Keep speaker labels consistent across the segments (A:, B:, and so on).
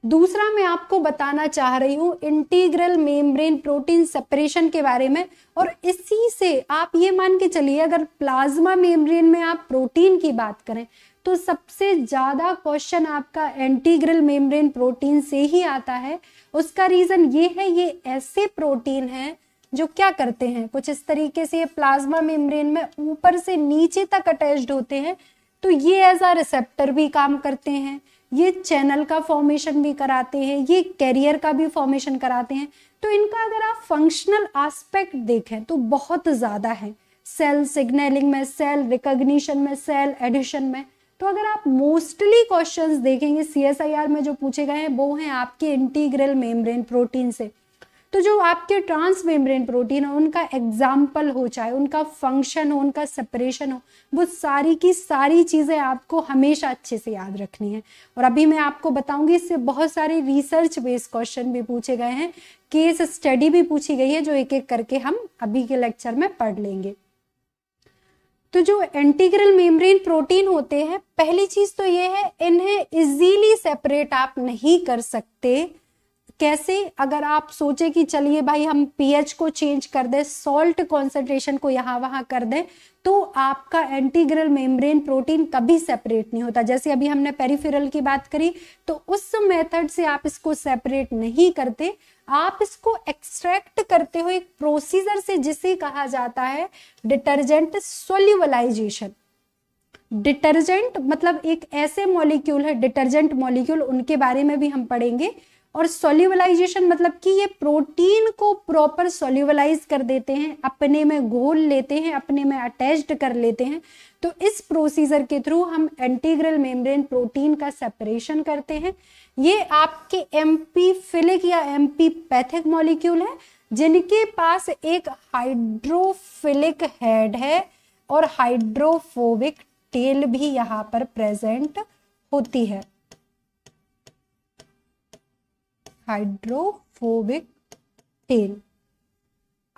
A: दूसरा मैं आपको बताना चाह रही हूँ इंटीग्रल मेम्ब्रेन प्रोटीन सेपरेशन के बारे में और इसी से आप ये मान के चलिए अगर प्लाज्मा मेम्ब्रेन में आप प्रोटीन की बात करें तो सबसे ज़्यादा क्वेश्चन आपका एंटीग्रल मेम्ब्रेन प्रोटीन से ही आता है उसका रीज़न ये है ये ऐसे प्रोटीन है जो क्या करते हैं कुछ इस तरीके से ये प्लाज्मा मेम्ब्रेन में ऊपर से नीचे तक अटैच्ड होते हैं तो ये एज आ रिसेप्टर भी काम करते हैं ये चैनल का फॉर्मेशन भी कराते हैं ये कैरियर का भी फॉर्मेशन कराते हैं तो इनका अगर आप फंक्शनल एस्पेक्ट देखें तो बहुत ज़्यादा है सेल सिग्नलिंग में सेल रिकोगशन में सेल एडिशन में तो अगर आप मोस्टली क्वेश्चंस देखेंगे सीएसआईआर में जो पूछे गए हैं वो हैं आपके इंटीग्रल मेम्ब्रेन प्रोटीन से तो जो आपके ट्रांस मेम्ब्रेन प्रोटीन हो उनका एग्जाम्पल हो चाहे उनका फंक्शन हो उनका सेपरेशन हो वो सारी की सारी चीज़ें आपको हमेशा अच्छे से याद रखनी है और अभी मैं आपको बताऊंगी इससे बहुत सारे रिसर्च बेस्ड क्वेश्चन भी पूछे गए हैं केस स्टडी भी पूछी गई है जो एक एक करके हम अभी के लेक्चर में पढ़ लेंगे तो जो एंटीग्रल मेम्ब्रेन प्रोटीन होते हैं पहली चीज तो ये है इन्हें इजीली सेपरेट आप नहीं कर सकते कैसे अगर आप सोचे कि चलिए भाई हम पीएच को चेंज कर दें सॉल्ट कॉन्सेंट्रेशन को यहाँ वहाँ कर दें तो आपका एंटीग्रल मेम्ब्रेन प्रोटीन कभी सेपरेट नहीं होता जैसे अभी हमने पेरिफेरल की बात करी तो उस मेथड से आप इसको सेपरेट नहीं करते आप इसको एक्सट्रैक्ट करते हो एक प्रोसीजर से जिसे कहा जाता है डिटर्जेंट सोल्यूबलाइजेशन डिटर्जेंट मतलब एक ऐसे मॉलिक्यूल है डिटर्जेंट मॉलिक्यूल उनके बारे में भी हम पढ़ेंगे और सोल्यूबलाइजेशन मतलब कि ये प्रोटीन को प्रॉपर सोल्यूबलाइज कर देते हैं अपने में घोल लेते हैं अपने में अटैच्ड कर लेते हैं तो इस प्रोसीजर के थ्रू हम एंटीग्रल मेम्ब्रेन प्रोटीन का सेपरेशन करते हैं ये आपके फिलिक या पैथिक मॉलिक्यूल है जिनके पास एक हाइड्रोफिलिक हेड है और हाइड्रोफोबिक टेल भी यहाँ पर प्रेजेंट होती है हाइड्रोफोबिक टेल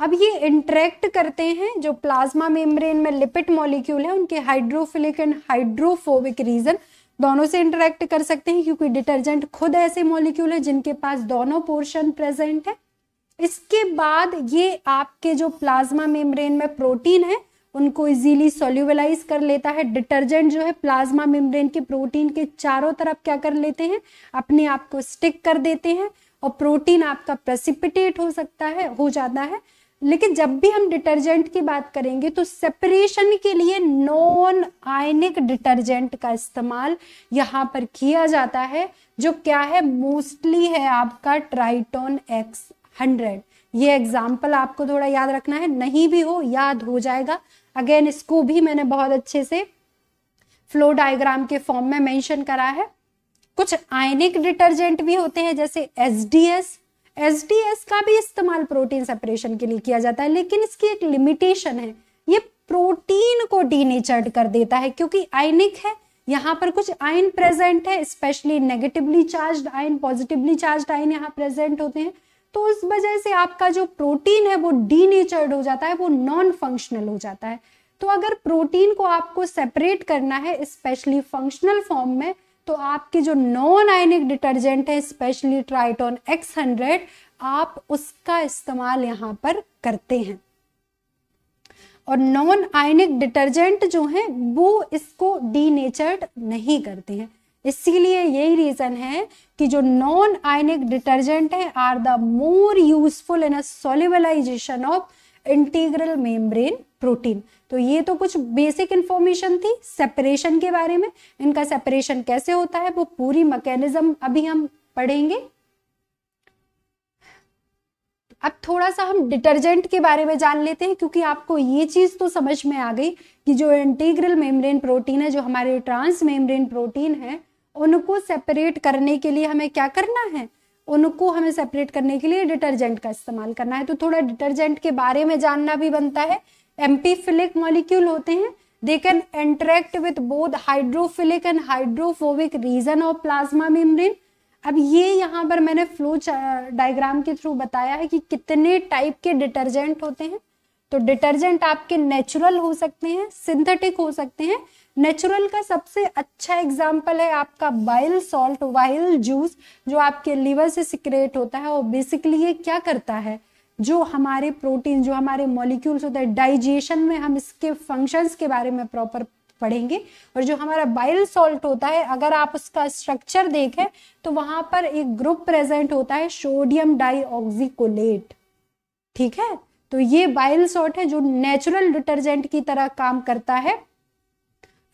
A: अब ये इंटरेक्ट करते हैं जो प्लाज्मा मेम्ब्रेन में लिपिड मॉलिक्यूल है उनके हाइड्रोफिलिक एंड हाइड्रोफोबिक रीजन दोनों से इंटरेक्ट कर सकते हैं क्योंकि डिटर्जेंट खुद ऐसे मॉलिक्यूल है जिनके पास दोनों पोर्शन प्रेजेंट है इसके बाद ये आपके जो प्लाज्मा मेम्ब्रेन में प्रोटीन है उनको इजीली सोल्यूबलाइज कर लेता है डिटर्जेंट जो है प्लाज्मा मेम्ब्रेन के प्रोटीन के चारों तरफ क्या कर लेते हैं अपने आप को स्टिक कर देते हैं और प्रोटीन आपका प्रेसिपिटेट हो सकता है हो जाता है लेकिन जब भी हम डिटर्जेंट की बात करेंगे तो सेपरेशन के लिए नॉन आयनिक डिटर्जेंट का इस्तेमाल यहाँ पर किया जाता है जो क्या है मोस्टली है आपका ट्राइटोन एक्स हंड्रेड ये एग्जाम्पल आपको थोड़ा याद रखना है नहीं भी हो याद हो जाएगा अगेन इसको भी मैंने बहुत अच्छे से फ्लो डायग्राम के फॉर्म में मेंशन करा है कुछ आयनिक डिटर्जेंट भी होते हैं जैसे S D S S D S का भी इस्तेमाल प्रोटीन सेपरेशन के लिए किया जाता है लेकिन इसकी एक लिमिटेशन है ये प्रोटीन को डीनेचर्ड कर देता है क्योंकि आयनिक है यहाँ पर कुछ आयन प्रेजेंट है specially negatively charge ion positively charge ion यहाँ प्रेजेंट होते हैं तो उस वजह से आपका जो प्रोटीन है वो डीनेचर्ड हो जाता है वो नॉन फंक्शनल हो जाता है तो अगर प्रोटीन को आपको सेपरेट करना है स्पेशली फंक्शनल फॉर्म में तो आपके जो नॉन आयनिक डिटर्जेंट है स्पेशली ट्राइटोन एक्स हंड्रेड आप उसका इस्तेमाल यहां पर करते हैं और नॉन आयनिक डिटर्जेंट जो है वो इसको डीनेचर्ड नहीं करते हैं इसीलिए यही रीजन है कि जो नॉन आयनिक डिटर्जेंट है are the more useful in a solubilisation of integral membrane protein तो ये तो कुछ बेसिक इन्फॉर्मेशन थी सेपरेशन के बारे में इनका सेपरेशन कैसे होता है वो पूरी मैकेनिज्म अभी हम पढ़ेंगे अब थोड़ा सा हम डिटर्जेंट के बारे में जान लेते हैं क्योंकि आपको ये चीज़ तो समझ में आ गई कि जो इंटीग्रल मेम्ब्रेन प्रोटीन है जो हमारे ट्रांस मेम्ब्रेन प्रोटीन है उनको सेपरेट करने के लिए हमें क्या करना है उनको हमें सेपरेट करने के लिए डिटर्जेंट का इस्तेमाल करना है तो थोड़ा डिटर्जेंट के बारे में जानना भी बनता है एम्पीफिलिक मॉलिक्यूल होते हैं they can interact with both hydrophilic and hydrophobic region of plasma membrane अब ये यहाँ पर मैंने फ्लो डायग्राम के थ्रू बताया है कि कितने टाइप के डिटर्जेंट होते हैं तो डिटर्जेंट आपके नेचुरल हो सकते हैं सिंथेटिक हो सकते हैं नेचुरल का सबसे अच्छा एग्जाम्पल है आपका बाइल सॉल्ट वाइल जूस जो आपके लीवर से सिक्रेट होता है वो बेसिकली ये क्या करता है जो हमारे प्रोटीन जो हमारे मॉलिक्यूल्स होते हैं डाइजेशन में हम इसके फंक्शंस के बारे में प्रॉपर पढ़ेंगे और जो हमारा बाइल सॉल्ट होता है अगर आप उसका स्ट्रक्चर देखें तो वहां पर एक ग्रुप प्रेजेंट होता है सोडियम डाइऑक्सिकोलेट ठीक है तो ये बाइल सॉल्ट है जो नेचुरल डिटर्जेंट की तरह काम करता है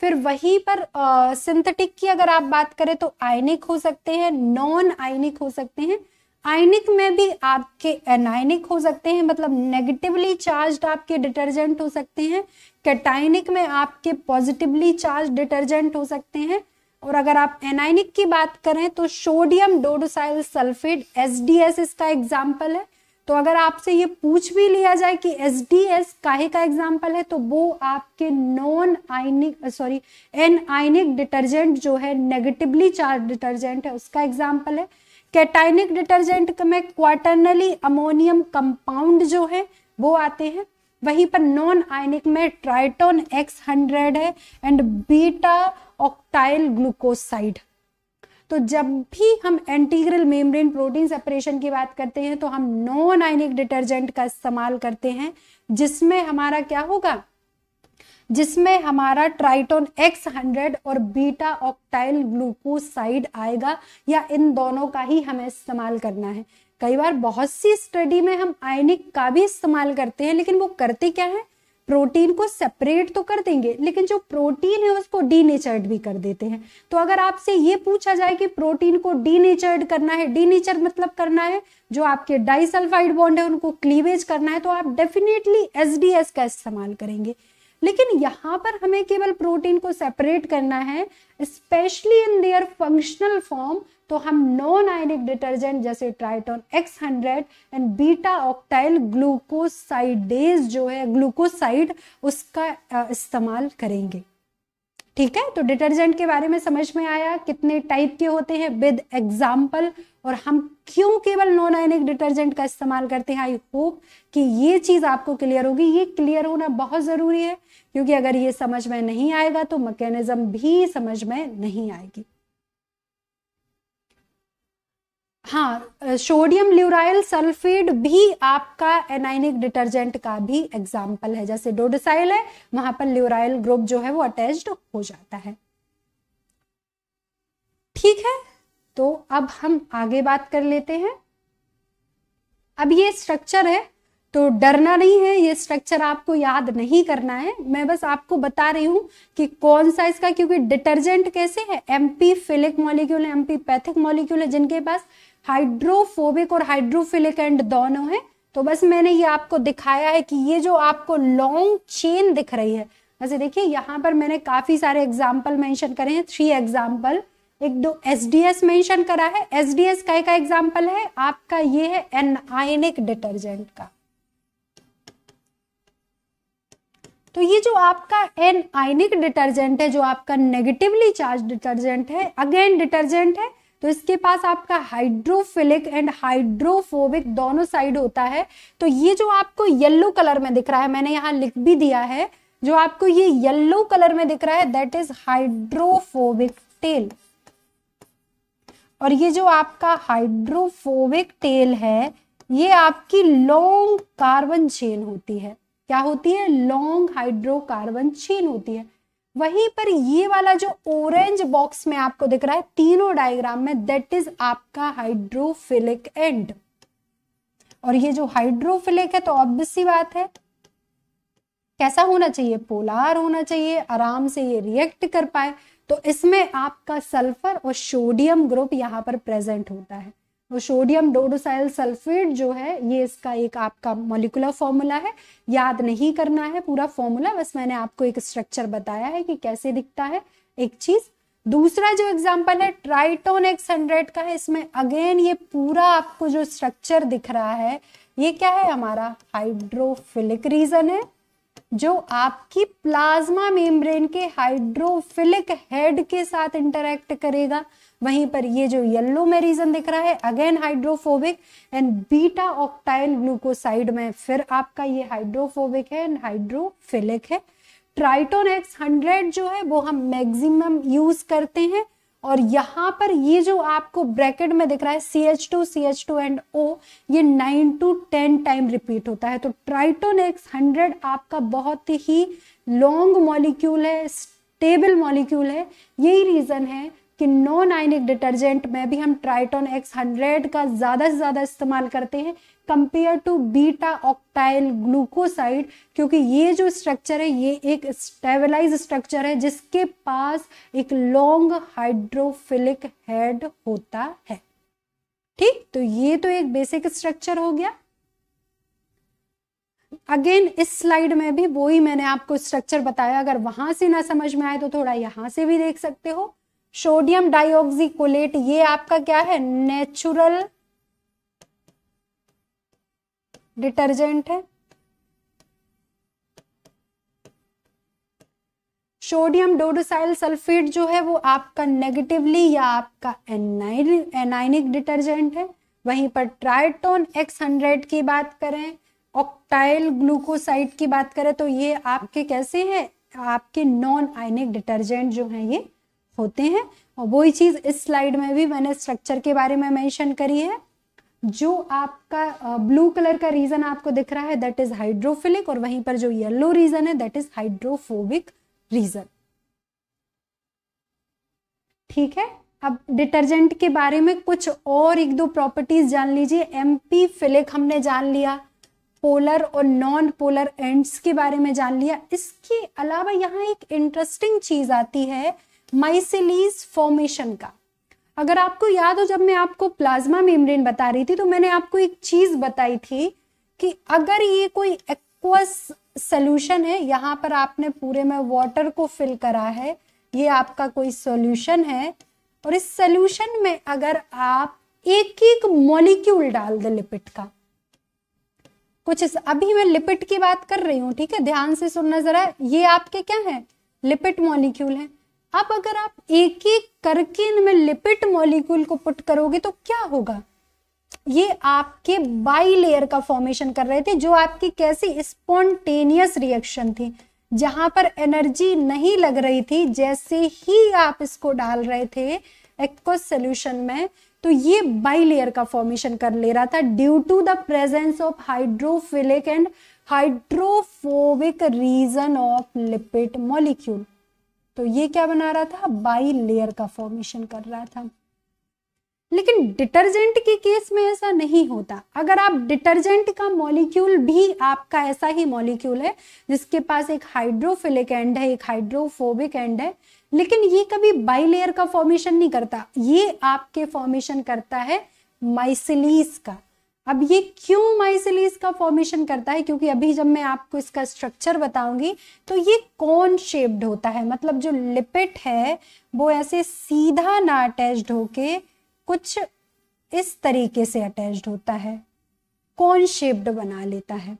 A: फिर वहीं पर सिंथेटिक की अगर आप बात करें तो आयनिक हो सकते हैं नॉन आयनिक हो सकते हैं आयनिक में भी आपके एनायनिक हो सकते हैं मतलब नेगेटिवली चार्ज्ड आपके डिटर्जेंट हो सकते हैं कैटाइनिक में आपके पॉजिटिवली चार्ज डिटर्जेंट हो सकते हैं और अगर आप एनायनिक की बात करें तो सोडियम डोडोसाइल सल्फेट एस इसका एग्जाम्पल है तो अगर आपसे ये पूछ भी लिया जाए कि एस डी एस काहे का एग्जाम्पल है तो वो आपके non ionic sorry anionic detergent जो है नेगेटिवली चार्ज डिटर्जेंट है उसका एग्जाम्पल है कैटाइनिक डिटर्जेंट में क्वार्टरनली अमोनियम कंपाउंड जो है वो आते हैं वहीं पर नॉन आयनिक में ट्राइटोन एक्स हंड्रेड है एंड बीटा ऑक्टाइल ग्लूकोसाइड तो जब भी हम एंटीग्रल मेम्ब्रेन प्रोटीन सेपरेशन की बात करते हैं तो हम नॉन आयनिक डिटर्जेंट का इस्तेमाल करते हैं जिसमें हमारा क्या होगा जिसमें हमारा ट्राइटोन एक्स हंड्रेड और बीटा ऑक्टाइल ग्लूकोसाइड आएगा या इन दोनों का ही हमें इस्तेमाल करना है कई बार बहुत सी स्टडी में हम आयनिक का भी इस्तेमाल करते हैं लेकिन वो करते क्या है प्रोटीन को सेपरेट तो कर देंगे लेकिन जो प्रोटीन है उसको डीनेचर्ड भी कर देते हैं तो अगर आपसे ये पूछा जाए कि प्रोटीन को डीनेचर्ड करना है डीनेचर मतलब करना है जो आपके डाइसल्फाइड बॉन्ड है उनको क्लीवेज करना है तो आप डेफिनेटली एस का इस्तेमाल करेंगे लेकिन यहाँ पर हमें केवल प्रोटीन को सेपरेट करना है specially in their functional form तो हम नॉन आयनिक डिटर्जेंट जैसे Triton X hundred and beta octyl glucosidase जो है ग्लूकोसाइड उसका इस्तेमाल करेंगे ठीक है तो डिटर्जेंट के बारे में समझ में आया कितने टाइप के होते हैं विद एग्जाम्पल और हम क्यों केवल नॉन आयनिक डिटर्जेंट का इस्तेमाल करते हैं आई होप कि ये चीज़ आपको क्लियर होगी ये क्लियर होना बहुत ज़रूरी है क्योंकि अगर ये समझ में नहीं आएगा तो मैकेनिज्म भी समझ में नहीं आएगी हाँ सोडियम ल्यूराइल सल्फेट भी आपका एनाइनिक डिटर्जेंट का भी एग्जाम्पल है जैसे डोडिसाइल है वहां पर ल्यूराइल ग्रुप जो है वो अटैच्ड हो जाता है ठीक है तो अब हम आगे बात कर लेते हैं अब ये स्ट्रक्चर है तो डरना नहीं है ये स्ट्रक्चर आपको याद नहीं करना है मैं बस आपको बता रही हूँ कि कौन सा इसका क्योंकि डिटर्जेंट कैसे है एमपी फिलिक मॉलिक्यूल है एमपी पैथिक मॉलिक्यूल है जिनके पास हाइड्रोफोबिक और हाइड्रोफिलिक एंड दोनों है तो बस मैंने ये आपको दिखाया है कि ये जो आपको लॉन्ग चेन दिख रही है वैसे देखिए यहाँ पर मैंने काफी सारे एग्जाम्पल मेंशन करे हैं थ्री एग्जाम्पल एक दो एस डी एस मेंशन करा है एस डी एस का एग्जाम्पल है आपका ये है एन आयनिक डिटर्जेंट का तो ये जो आपका एन आइनिक डिटर्जेंट है जो आपका नेगेटिवली चार्ज डिटर्जेंट है अगेन डिटर्जेंट है तो इसके पास आपका हाइड्रोफिलिक एंड हाइड्रोफोबिक दोनों साइड होता है तो ये जो आपको येल्लो कलर में दिख रहा है मैंने यहाँ लिख भी दिया है जो आपको ये येल्लो कलर में दिख रहा है दैट इज हाइड्रोफोबिक टेल और ये जो आपका हाइड्रोफोबिक टेल है ये आपकी लॉन्ग कार्बन चेन होती है क्या होती है लॉन्ग हाइड्रोकार्बन चेन होती है वहीं पर ये वाला जो ऑरेंज बॉक्स में आपको दिख रहा है तीनों डायग्राम में दैट इज आपका हाइड्रोफिलिक एंड और ये जो हाइड्रोफिलिक है तो ऑब्वियस सी बात है कैसा होना चाहिए पोलार होना चाहिए आराम से ये रिएक्ट कर पाए तो इसमें आपका सल्फर और सोडियम ग्रुप यहां पर प्रेजेंट होता है तो सोडियम डोडोसाइल सल्फेट जो है ये इसका एक आपका मोलिकुलर फॉर्मूला है याद नहीं करना है पूरा फॉर्मूला बस मैंने आपको एक स्ट्रक्चर बताया है कि कैसे दिखता है एक चीज दूसरा जो एग्जाम्पल है ट्राइटोन एक्स हंड्रेड का है इसमें अगेन ये पूरा आपको जो स्ट्रक्चर दिख रहा है ये क्या है हमारा हाइड्रोफिलिक रीजन है जो आपकी प्लाज्मा मेम्ब्रेन के हाइड्रोफिलिक हेड के साथ इंटरेक्ट करेगा वहीं पर ये जो येल्लो में रीजन दिख रहा है again hydrophobic end beta octyl glucoside में फिर आपका ये हाइड्रोफोबिक है एंड हाइड्रोफिलिक है ट्राइटोन एक्स हंड्रेड जो है वो हम मैक्सिमम यूज करते हैं और यहाँ पर ये जो आपको ब्रैकेट में दिख रहा है C H two C H two and O ये nine to ten time repeat होता है तो ट्राइटोन एक्स हंड्रेड आपका बहुत ही लॉन्ग मॉलिक्यूल है स्टेबल मॉलिक्यूल है यही रीजन है कि नॉन आयनिक डिटर्जेंट में भी हम ट्राइटोन एक्स हंड्रेड का ज़्यादा से ज़्यादा इस्तेमाल करते हैं compare to beta octyl glucoside क्योंकि ये जो स्ट्रक्चर है ये एक स्टेबलाइज स्ट्रक्चर है जिसके पास एक लॉन्ग हाइड्रोफिलिक हेड होता है ठीक तो ये तो एक बेसिक स्ट्रक्चर हो गया अगेन इस स्लाइड में भी वो ही मैंने आपको स्ट्रक्चर बताया अगर वहां से ना समझ में आए तो थोड़ा यहां से भी देख सकते हो सोडियम डाइऑक्सीकोलेट ये आपका क्या है नेचुरल डिटर्जेंट है सोडियम डोडोसाइल सल्फेट जो है वो आपका नेगेटिवली या आपका एनाइन एनाइनिक डिटर्जेंट है वहीं पर ट्राइटोन एक्स हंड्रेड की बात करें ऑक्टाइल ग्लूकोसाइड की बात करें तो ये आपके कैसे हैं आपके नॉन आयनिक डिटर्जेंट जो हैं ये होते हैं और वही चीज़ इस स्लाइड में भी मैंने स्ट्रक्चर के बारे में मेंशन करी है जो आपका ब्लू कलर का रीजन आपको दिख रहा है दैट इज हाइड्रोफिलिक और वहीं पर जो येलो रीजन है दैट इज हाइड्रोफोबिक रीजन ठीक है अब डिटर्जेंट के बारे में कुछ और एक दो प्रॉपर्टीज जान लीजिए एमपी फिलिक हमने जान लिया पोलर और नॉन पोलर एंड्स के बारे में जान लिया इसके अलावा यहाँ एक इंटरेस्टिंग चीज आती है माइसिलीज फॉर्मेशन का अगर आपको याद हो जब मैं आपको प्लाज्मा मेम्ब्रेन बता रही थी तो मैंने आपको एक चीज बताई थी कि अगर ये कोई एक्वस सोल्यूशन है यहाँ पर आपने पूरे में वाटर को फिल करा है ये आपका कोई सोल्यूशन है और इस सोल्यूशन में अगर आप एक एक मॉलिक्यूल डाल दें लिपिड का कुछ इस, अभी मैं लिपिड की बात कर रही हूं ठीक है ध्यान से सुनना जरा ये आपके क्या है लिपिड मॉलिक्यूल है अब अगर आप एक एक करके इनमें लिपिड मॉलिक्यूल को पुट करोगे तो क्या होगा ये आपके बाई लेयर का फॉर्मेशन कर रहे थे जो आपकी कैसी स्पॉन्टेनियस रिएक्शन थी जहां पर एनर्जी नहीं लग रही थी जैसे ही आप इसको डाल रहे थे एक्वस सोल्यूशन में तो ये बाई लेयर का फॉर्मेशन कर ले रहा था due to the presence of hydrophilic and hydrophobic region of lipid molecule तो ये क्या बना रहा था बाई लेयर का फॉर्मेशन कर रहा था लेकिन डिटर्जेंट के केस में ऐसा नहीं होता अगर आप डिटर्जेंट का मॉलिक्यूल भी आपका ऐसा ही मॉलिक्यूल है जिसके पास एक हाइड्रोफिलिक एंड है एक हाइड्रोफोबिक एंड है लेकिन ये कभी बाइलेयर का फॉर्मेशन नहीं करता ये आपके फॉर्मेशन करता है माइसिलीस का अब ये क्यों माइसिलीज का फॉर्मेशन करता है क्योंकि अभी जब मैं आपको इसका स्ट्रक्चर बताऊंगी तो ये कौन शेप्ड होता है मतलब जो लिपिड है वो ऐसे सीधा ना अटैच्ड होके कुछ इस तरीके से अटैच्ड होता है कौन शेप्ड बना लेता है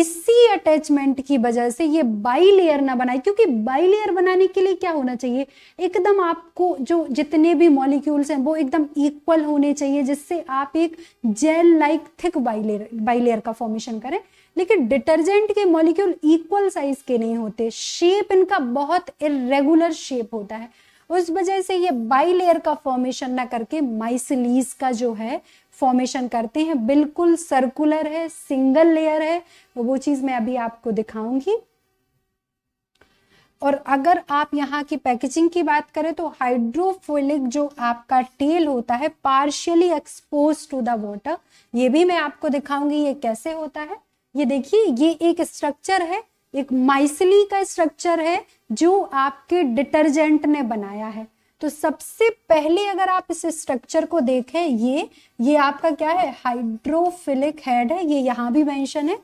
A: इसी अटैचमेंट की वजह से ये बाई लेयर ना बनाए क्योंकि बाई लेयर बनाने के लिए क्या होना चाहिए एकदम आपको जो जितने भी मॉलिक्यूल्स हैं वो एकदम इक्वल होने चाहिए जिससे आप एक gel like thick bilayer bilayer का फॉर्मेशन करें लेकिन डिटर्जेंट के मॉलिक्यूल इक्वल साइज के नहीं होते शेप इनका बहुत इरेगुलर शेप होता है उस वजह से ये बाई लेयर का फॉर्मेशन ना करके माइसिलीज का जो है फॉर्मेशन करते हैं बिल्कुल सर्कुलर है सिंगल लेयर है वो चीज मैं अभी आपको दिखाऊंगी और अगर आप यहाँ की पैकेजिंग की बात करें तो हाइड्रोफोलिक जो आपका टेल होता है partially expose to the water ये भी मैं आपको दिखाऊंगी ये कैसे होता है ये देखिए ये एक स्ट्रक्चर है एक माइसली का स्ट्रक्चर है जो आपके डिटर्जेंट ने बनाया है तो सबसे पहले अगर आप इस स्ट्रक्चर को देखें ये ये आपका क्या है हाइड्रोफिलिक हेड है ये यहां भी मेंशन है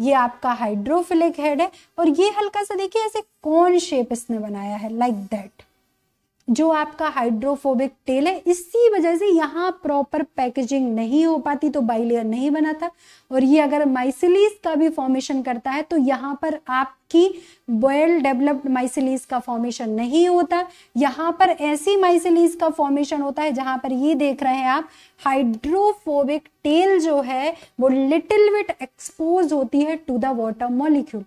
A: ये आपका हाइड्रोफिलिक हेड है और ये हल्का सा देखिए ऐसे कौन शेप इसने बनाया है लाइक like दैट जो आपका हाइड्रोफोबिक टेल है इसी वजह से यहाँ प्रॉपर पैकेजिंग नहीं हो पाती तो बाइलेयर नहीं बना था और ये अगर माइसिलीज का भी फॉर्मेशन करता है तो यहाँ पर आपकी वेल डेवलप्ड माइसिलीज का फॉर्मेशन नहीं होता यहाँ पर ऐसी माइसिलीज का फॉर्मेशन होता है जहां पर ये देख रहे हैं आप हाइड्रोफोबिक टेल जो है वो लिटिल विट एक्सपोज होती है टू द वॉटर मॉलिक्यूल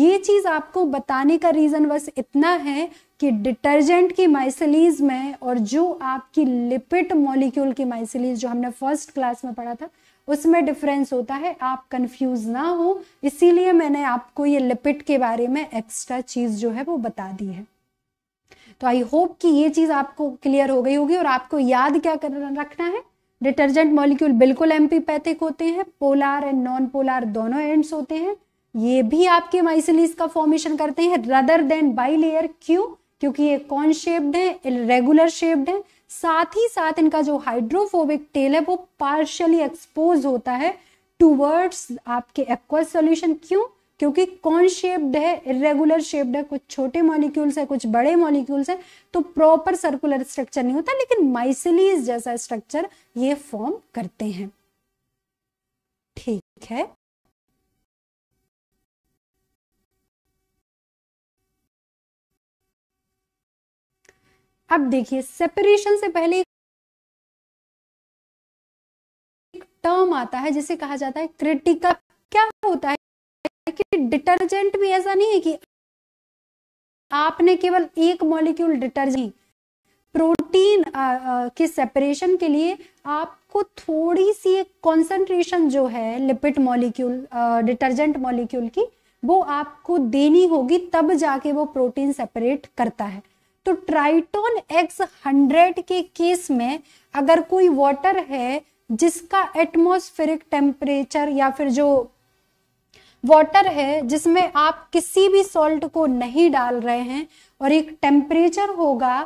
A: ये चीज आपको बताने का रीजन बस इतना है कि डिटर्जेंट की माइसिलीज में और जो आपकी लिपिड मॉलिक्यूल की माइसिलीज जो हमने फर्स्ट क्लास में पढ़ा था उसमें डिफरेंस होता है आप कंफ्यूज ना हो इसीलिए मैंने आपको ये लिपिड के बारे में एक्स्ट्रा चीज़ जो है वो बता दी है तो आई होप कि ये चीज़ आपको क्लियर हो गई होगी और आपको याद क्या कर रखना है डिटर्जेंट मॉलिक्यूल बिल्कुल एम्पीपैथिक होते हैं पोलार एंड नॉन पोलार दोनों एंड्स होते हैं ये भी आपके माइसिलीज का फॉर्मेशन करते हैं रदर देन बाई लेयर क्यू क्योंकि ये कौन शेप्ड है इरेगुलर शेप्ड है साथ ही साथ इनका जो हाइड्रोफोबिक टेल है वो पार्शली एक्सपोज होता है टूवर्ड्स आपके एक्वस सॉल्यूशन क्यों क्योंकि कौन शेप्ड है इरेगुलर शेप्ड है कुछ छोटे मॉलिक्यूल्स है कुछ बड़े मॉलिक्यूल्स है तो प्रॉपर सर्कुलर स्ट्रक्चर नहीं होता लेकिन माइसिलीज जैसा स्ट्रक्चर ये फॉर्म करते हैं ठीक है अब देखिए सेपरेशन से पहले एक टर्म आता है जिसे कहा जाता है क्रिटिकल क्या होता है कि डिटर्जेंट भी ऐसा नहीं है कि आपने केवल एक मॉलिक्यूल डिटर्जेंट प्रोटीन के सेपरेशन के लिए आपको थोड़ी सी एक कॉन्सेंट्रेशन जो है लिपिड मॉलिक्यूल डिटर्जेंट मॉलिक्यूल की वो आपको देनी होगी तब जाके वो प्रोटीन सेपरेट करता है तो ट्राइटोन एक्स हंड्रेड के केस में अगर कोई वाटर है जिसका एटमोस्फेरिक टेम्परेचर या फिर जो वाटर है जिसमें आप किसी भी सॉल्ट को नहीं डाल रहे हैं और एक टेम्परेचर होगा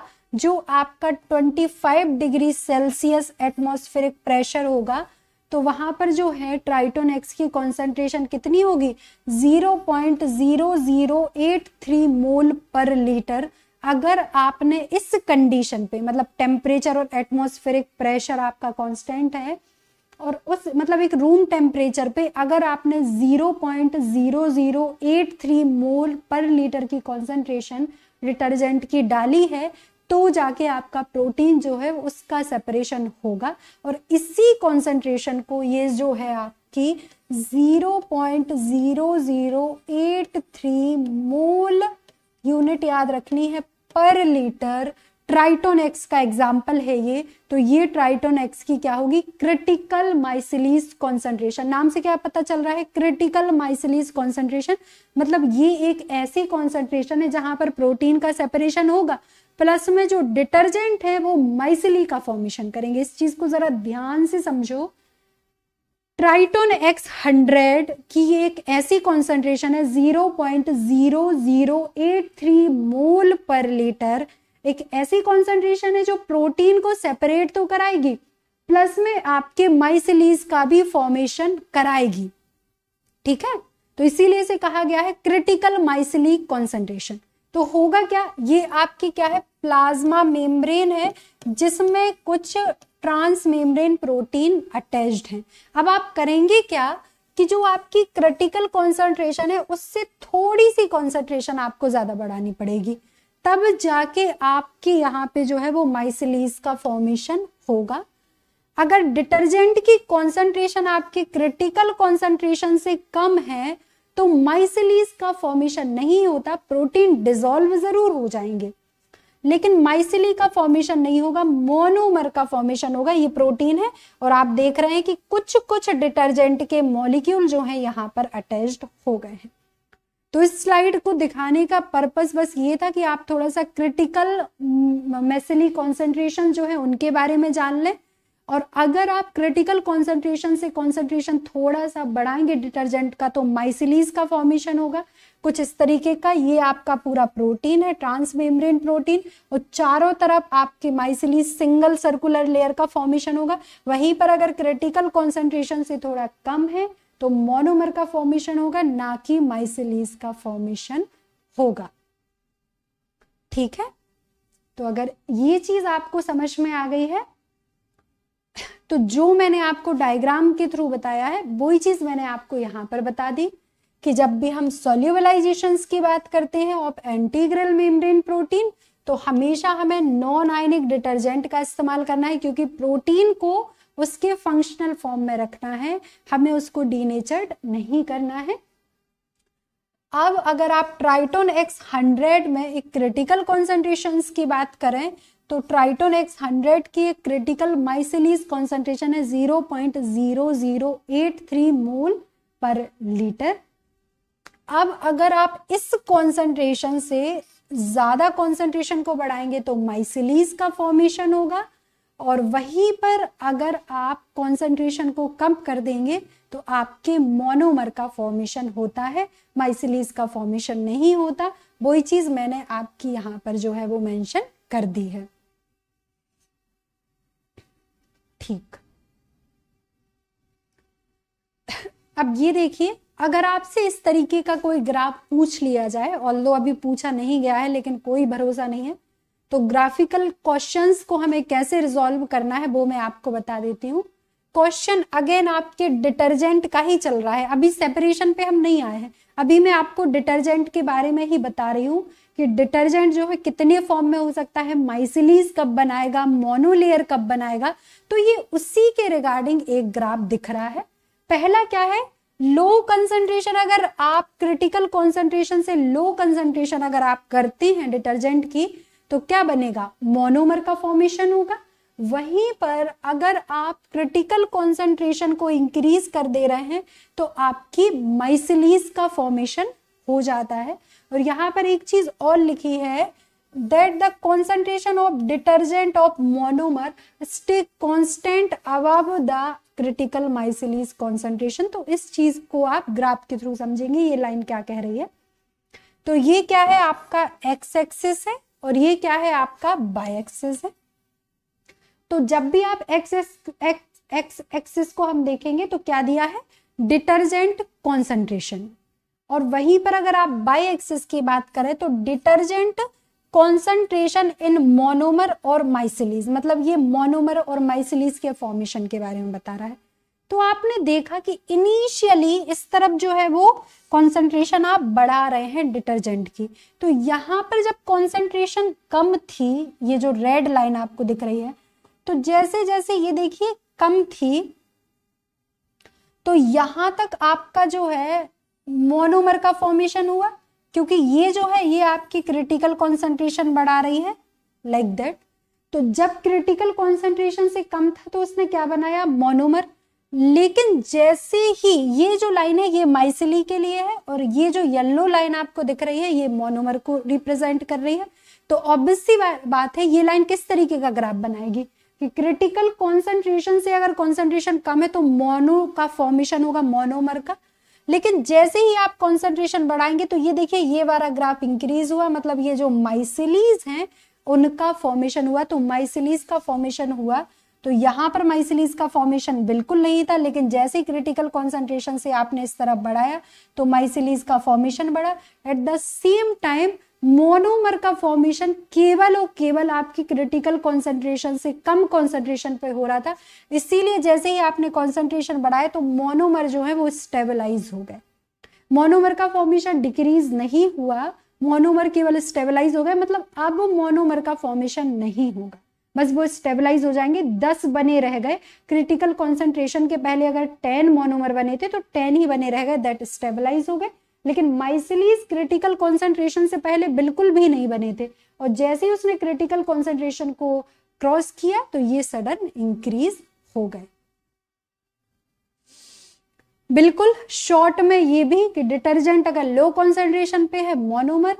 A: जो आपका 25 डिग्री सेल्सियस एटमॉस्फेरिक प्रेशर होगा तो वहां पर जो है ट्राइटोन एक्स की कॉन्सेंट्रेशन कितनी होगी 0.0083 मोल पर लीटर अगर आपने इस कंडीशन पे मतलब टेम्परेचर और एटमोस्फेरिक प्रेशर आपका कांस्टेंट है और उस मतलब एक रूम टेम्परेचर पे अगर आपने 0.0083 मोल पर लीटर की कंसंट्रेशन डिटर्जेंट की डाली है तो जाके आपका प्रोटीन जो है उसका सेपरेशन होगा और इसी कंसंट्रेशन को ये जो है आपकी 0.0083 मोल यूनिट याद रखनी है पर लीटर ट्राइटोन एक्स का एग्जाम्पल है ये तो ये ट्राइटोन एक्स की क्या होगी क्रिटिकल माइसिलीज कॉन्सेंट्रेशन नाम से क्या पता चल रहा है क्रिटिकल माइसिलीज कॉन्सेंट्रेशन मतलब ये एक ऐसी कॉन्सेंट्रेशन है जहां पर प्रोटीन का सेपरेशन होगा प्लस में जो डिटर्जेंट है वो माइसिली का फॉर्मेशन करेंगे इस चीज को जरा ध्यान से समझो ट्राइटोन एक्स हंड्रेड की एक ऐसी कॉन्सेंट्रेशन है zero zero zero point eight three mole per litre एक ऐसी कॉन्सेंट्रेशन है जो प्रोटीन को सेपरेट तो कराएगी प्लस में आपके माइसिलीज का भी फॉर्मेशन कराएगी ठीक है तो इसीलिए इसे कहा गया है क्रिटिकल माइसिली कॉन्सेंट्रेशन तो होगा क्या ये आपकी क्या है प्लाज्मा मेम्ब्रेन है जिसमें कुछ मेम्ब्रेन प्रोटीन अटैच्ड हैं अब आप करेंगे क्या कि जो आपकी क्रिटिकल कॉन्सेंट्रेशन है उससे थोड़ी सी कॉन्सेंट्रेशन आपको ज्यादा बढ़ानी पड़ेगी तब जाके आपके यहाँ पे जो है वो माइसिलीज का फॉर्मेशन होगा अगर डिटर्जेंट की कॉन्सेंट्रेशन आपके क्रिटिकल कॉन्सेंट्रेशन से कम है तो माइसिलीज का फॉर्मेशन नहीं होता प्रोटीन डिजोल्व जरूर हो जाएंगे लेकिन माइसिली का फॉर्मेशन नहीं होगा मोनोमर का फॉर्मेशन होगा ये प्रोटीन है और आप देख रहे हैं कि कुछ कुछ डिटर्जेंट के मॉलिक्यूल जो है यहाँ पर अटैच्ड हो गए हैं तो इस स्लाइड को दिखाने का पर्पस बस ये था कि आप थोड़ा सा क्रिटिकल मैसेली कॉन्सेंट्रेशन जो है उनके बारे में जान लें और अगर आप क्रिटिकल कॉन्सेंट्रेशन से कॉन्सेंट्रेशन थोड़ा सा बढ़ाएंगे डिटर्जेंट का तो माइसिलीज का फॉर्मेशन होगा कुछ इस तरीके का ये आपका पूरा प्रोटीन है मेम्ब्रेन प्रोटीन और चारों तरफ आपके माइसिली सिंगल सर्कुलर लेयर का फॉर्मेशन होगा वहीं पर अगर क्रिटिकल कॉन्सेंट्रेशन से थोड़ा कम है तो मोनोमर का फॉर्मेशन होगा ना कि माइसिलीज का फॉर्मेशन होगा ठीक है तो अगर ये चीज आपको समझ में आ गई है तो जो मैंने आपको डायग्राम के थ्रू बताया है वही चीज मैंने आपको यहां पर बता दी कि जब भी हम सोल्यूबलाइजेशन की बात करते हैं ऑफ एंटीग्रल मेम्ब्रेन प्रोटीन तो हमेशा हमें नॉन आयनिक डिटर्जेंट का इस्तेमाल करना है क्योंकि प्रोटीन को उसके फंक्शनल फॉर्म में रखना है हमें उसको डीनेचर्ड नहीं करना है अब अगर आप ट्राइटोन एक्स हंड्रेड में एक क्रिटिकल कॉन्सेंट्रेशन की बात करें तो ट्राइटोन एक्स हंड्रेड की एक क्रिटिकल माइसिलीज कॉन्सेंट्रेशन है zero point zero zero eight three mole per litre अब अगर आप इस कॉन्सेंट्रेशन से ज्यादा कॉन्सेंट्रेशन को बढ़ाएंगे तो माइसिलीज का फॉर्मेशन होगा और वहीं पर अगर आप कॉन्सेंट्रेशन को कम कर देंगे तो आपके मोनोमर का फॉर्मेशन होता है माइसिलीज का फॉर्मेशन नहीं होता वही चीज मैंने आपकी यहां पर जो है वो मेंशन कर दी है ठीक अब ये देखिए अगर आपसे इस तरीके का कोई ग्राफ पूछ लिया जाए ऑल अभी पूछा नहीं गया है लेकिन कोई भरोसा नहीं है तो ग्राफिकल क्वेश्चंस को हमें कैसे रिजोल्व करना है वो मैं आपको बता देती हूँ क्वेश्चन अगेन आपके डिटर्जेंट का ही चल रहा है अभी सेपरेशन पे हम नहीं आए हैं अभी मैं आपको डिटर्जेंट के बारे में ही बता रही हूँ कि डिटर्जेंट जो है कितने फॉर्म में हो सकता है माइसिलीज कब बनाएगा मोनोलेयर कब बनाएगा तो ये उसी के रिगार्डिंग एक ग्राफ दिख रहा है पहला क्या है लो कंसंट्रेशन अगर आप क्रिटिकल कंसंट्रेशन से लो कंसंट्रेशन अगर आप करते हैं डिटर्जेंट की तो क्या बनेगा मोनोमर का फॉर्मेशन होगा वहीं पर अगर आप क्रिटिकल कंसंट्रेशन को इंक्रीज कर दे रहे हैं तो आपकी माइसिलीज का फॉर्मेशन हो जाता है और यहाँ पर एक चीज और लिखी है that the concentration of detergent of monomer stay constant अब द क्रिटिकल माइसिलीज कॉन्सेंट्रेशन तो इस चीज को आप ग्राफ के थ्रू समझेंगे ये लाइन क्या कह रही है तो ये क्या है आपका एक्स एक्सिस है और ये क्या है आपका बाय एक्सिस है तो जब भी आप एक्स एक्स एक्सिस को हम देखेंगे तो क्या दिया है डिटर्जेंट कॉन्सेंट्रेशन और वहीं पर अगर आप बाय एक्सिस की बात करें तो डिटर्जेंट कॉन्सेंट्रेशन इन मोनोमर और माइसिलीज मतलब ये मोनोमर और माइसिलीज के फॉर्मेशन के बारे में बता रहा है तो आपने देखा कि इनिशियली इस तरफ जो है वो कंसंट्रेशन आप बढ़ा रहे हैं डिटर्जेंट की तो यहां पर जब कंसंट्रेशन कम थी ये जो रेड लाइन आपको दिख रही है तो जैसे जैसे ये देखिए कम थी तो यहां तक आपका जो है मोनोमर का फॉर्मेशन हुआ क्योंकि ये जो है ये आपकी क्रिटिकल कॉन्सेंट्रेशन बढ़ा रही है लाइक like दैट तो जब क्रिटिकल कॉन्सेंट्रेशन से कम था तो उसने क्या बनाया मोनोमर लेकिन जैसे ही ये जो लाइन है ये माइसिली के लिए है और ये जो येल्लो लाइन आपको दिख रही है ये मोनोमर को रिप्रेजेंट कर रही है तो ऑब्वियसली बात है ये लाइन किस तरीके का ग्राफ बनाएगी कि क्रिटिकल कॉन्सेंट्रेशन से अगर कॉन्सेंट्रेशन कम है तो मोनो का फॉर्मेशन होगा मोनोमर का लेकिन जैसे ही आप कॉन्सेंट्रेशन बढ़ाएंगे तो ये देखिए ये वाला ग्राफ इंक्रीज हुआ मतलब ये जो माइसिलीज है उनका फॉर्मेशन हुआ तो माइसिलीज का फॉर्मेशन हुआ तो यहाँ पर माइसिलीज का फॉर्मेशन बिल्कुल नहीं था लेकिन जैसे ही क्रिटिकल कॉन्सेंट्रेशन से आपने इस तरफ बढ़ाया तो माइसिलीज का फॉर्मेशन बढ़ा at the same time monomer का फॉर्मेशन केवल और केवल आपकी क्रिटिकल कॉन्सेंट्रेशन से कम कॉन्सेंट्रेशन पे हो रहा था इसीलिए जैसे ही आपने कॉन्सेंट्रेशन बढ़ाया तो मोनोमर जो है वो स्टेबलाइज हो गए मोनोमर का फॉर्मेशन डिक्रीज नहीं हुआ मोनोमर केवल स्टेबलाइज हो गए मतलब अब मोनोमर का फॉर्मेशन नहीं होगा बस वो स्टेबलाइज हो जाएंगे दस बने रह गए क्रिटिकल कॉन्सेंट्रेशन के पहले अगर टेन मोनोमर बने थे तो टेन ही बने रह गए दैट स्टेबलाइज हो गए लेकिन माइसिलीज क्रिटिकल कॉन्सेंट्रेशन से पहले बिल्कुल भी नहीं बने थे और जैसे ही उसने क्रिटिकल कॉन्सेंट्रेशन को क्रॉस किया तो ये सडन इंक्रीज हो गए बिल्कुल शॉर्ट में ये भी कि डिटर्जेंट अगर लो कॉन्सेंट्रेशन पे है मोनोमर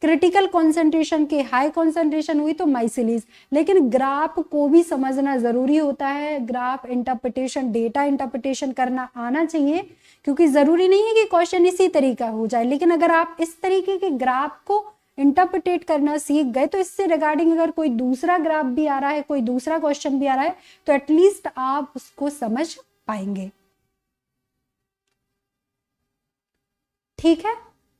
A: क्रिटिकल कॉन्सेंट्रेशन के हाई कॉन्सेंट्रेशन हुई तो माइसिलीज लेकिन ग्राफ को भी समझना जरूरी होता है ग्राफ इंटरप्रिटेशन डेटा इंटरप्रिटेशन करना आना चाहिए क्योंकि ज़रूरी नहीं है कि क्वेश्चन इसी तरीका हो जाए लेकिन अगर आप इस तरीके के ग्राफ को इंटरप्रिटेट करना सीख गए तो इससे रिगार्डिंग अगर कोई दूसरा ग्राफ भी आ रहा है कोई दूसरा क्वेश्चन भी आ रहा है तो एटलीस्ट आप उसको समझ पाएंगे ठीक है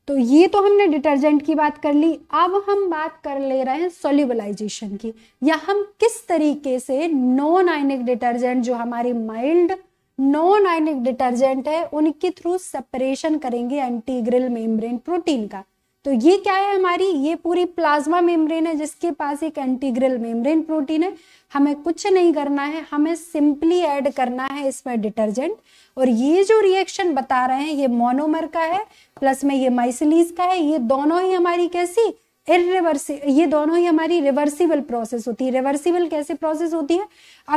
A: तो ये तो हमने डिटर्जेंट की बात कर ली अब हम बात कर ले रहे हैं सोल्यूबलाइजेशन की या हम किस तरीके से नॉन आयनिक डिटर्जेंट जो हमारी माइल्ड नॉन आयनिक डिटर्जेंट है उनके थ्रू सेपरेशन करेंगे एंटीग्रल मेम्ब्रेन प्रोटीन का तो ये क्या है हमारी ये पूरी प्लाज्मा मेम्ब्रेन है जिसके पास एक एंटीग्रल मेम्ब्रेन प्रोटीन है हमें कुछ नहीं करना है हमें सिंपली ऐड करना है इसमें डिटर्जेंट और ये जो रिएक्शन बता रहे हैं ये मोनोमर का है प्लस में ये माइसिलीज का है ये दोनों ही हमारी कैसी इरिवर्सी ये दोनों ही हमारी रिवर्सिबल प्रोसेस होती है रिवर्सिबल कैसे प्रोसेस होती है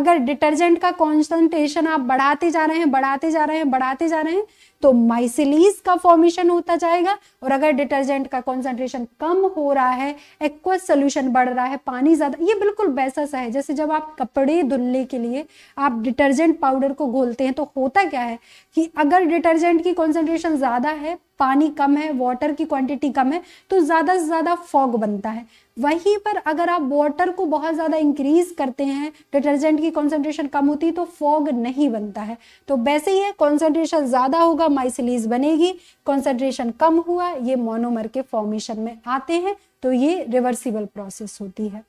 A: अगर डिटर्जेंट का कॉन्सेंट्रेशन आप बढ़ाते जा रहे हैं बढ़ाते जा रहे हैं बढ़ाते जा रहे हैं तो माइसिलीज का फॉर्मेशन होता जाएगा और अगर डिटर्जेंट का कॉन्सेंट्रेशन कम हो रहा है एक्वस सोल्यूशन बढ़ रहा है पानी ज़्यादा ये बिल्कुल वैसा सा है जैसे जब आप कपड़े धुलने के लिए आप डिटर्जेंट पाउडर को घोलते हैं तो होता क्या है कि अगर डिटर्जेंट की कॉन्सेंट्रेशन ज़्यादा है पानी कम है वाटर की क्वांटिटी कम है तो ज़्यादा से ज़्यादा फॉग बनता है वहीं पर अगर आप वाटर को बहुत ज़्यादा इंक्रीज करते हैं डिटर्जेंट की कॉन्सेंट्रेशन कम होती है तो फॉग नहीं बनता है तो वैसे ही है कॉन्सेंट्रेशन ज़्यादा होगा माइसिलीज बनेगी कॉन्सेंट्रेशन कम हुआ ये मोनोमर के फॉर्मेशन में आते हैं तो ये रिवर्सिबल प्रोसेस होती है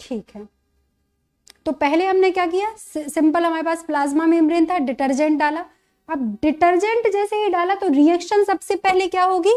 A: ठीक है तो पहले हमने क्या किया सिंपल हमारे पास प्लाज्मा मेम्ब्रेन था डिटर्जेंट डाला अब डिटर्जेंट जैसे ही डाला तो रिएक्शन सबसे पहले क्या होगी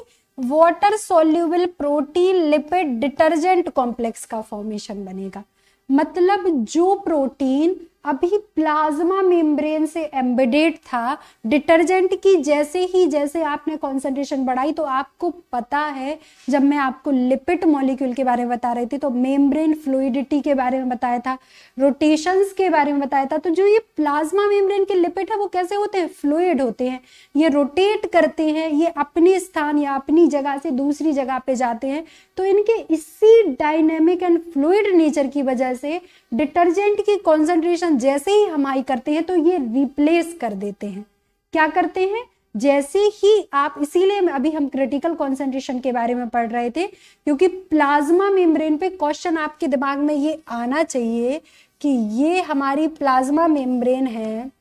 A: water soluble protein lipid detergent complex का फॉर्मेशन बनेगा मतलब जो प्रोटीन अभी प्लाज्मा मेम्ब्रेन से एम्बेडेड था डिटर्जेंट की जैसे ही जैसे आपने कॉन्सेंट्रेशन बढ़ाई तो आपको पता है जब मैं आपको लिपिड मॉलिक्यूल के बारे में बता रही थी तो मेम्ब्रेन फ्लूडिटी के बारे में बताया था रोटेशंस के बारे में बताया था तो जो ये प्लाज्मा मेम्ब्रेन के लिपिड है वो कैसे होते हैं फ्लूड होते हैं ये रोटेट करते हैं ये अपने स्थान या अपनी जगह से दूसरी जगह पे जाते हैं तो इनके इसी डायनेमिक एंड फ्लूड नेचर की वजह से डिटर्जेंट की कॉन्सेंट्रेशन जैसे ही हम हाई करते हैं तो ये रिप्लेस कर देते हैं क्या करते हैं जैसे ही आप इसीलिए अभी हम क्रिटिकल कॉन्सेंट्रेशन के बारे में पढ़ रहे थे क्योंकि प्लाज्मा मेम्ब्रेन पे क्वेश्चन आपके दिमाग में ये आना चाहिए कि ये हमारी प्लाज्मा मेम्ब्रेन है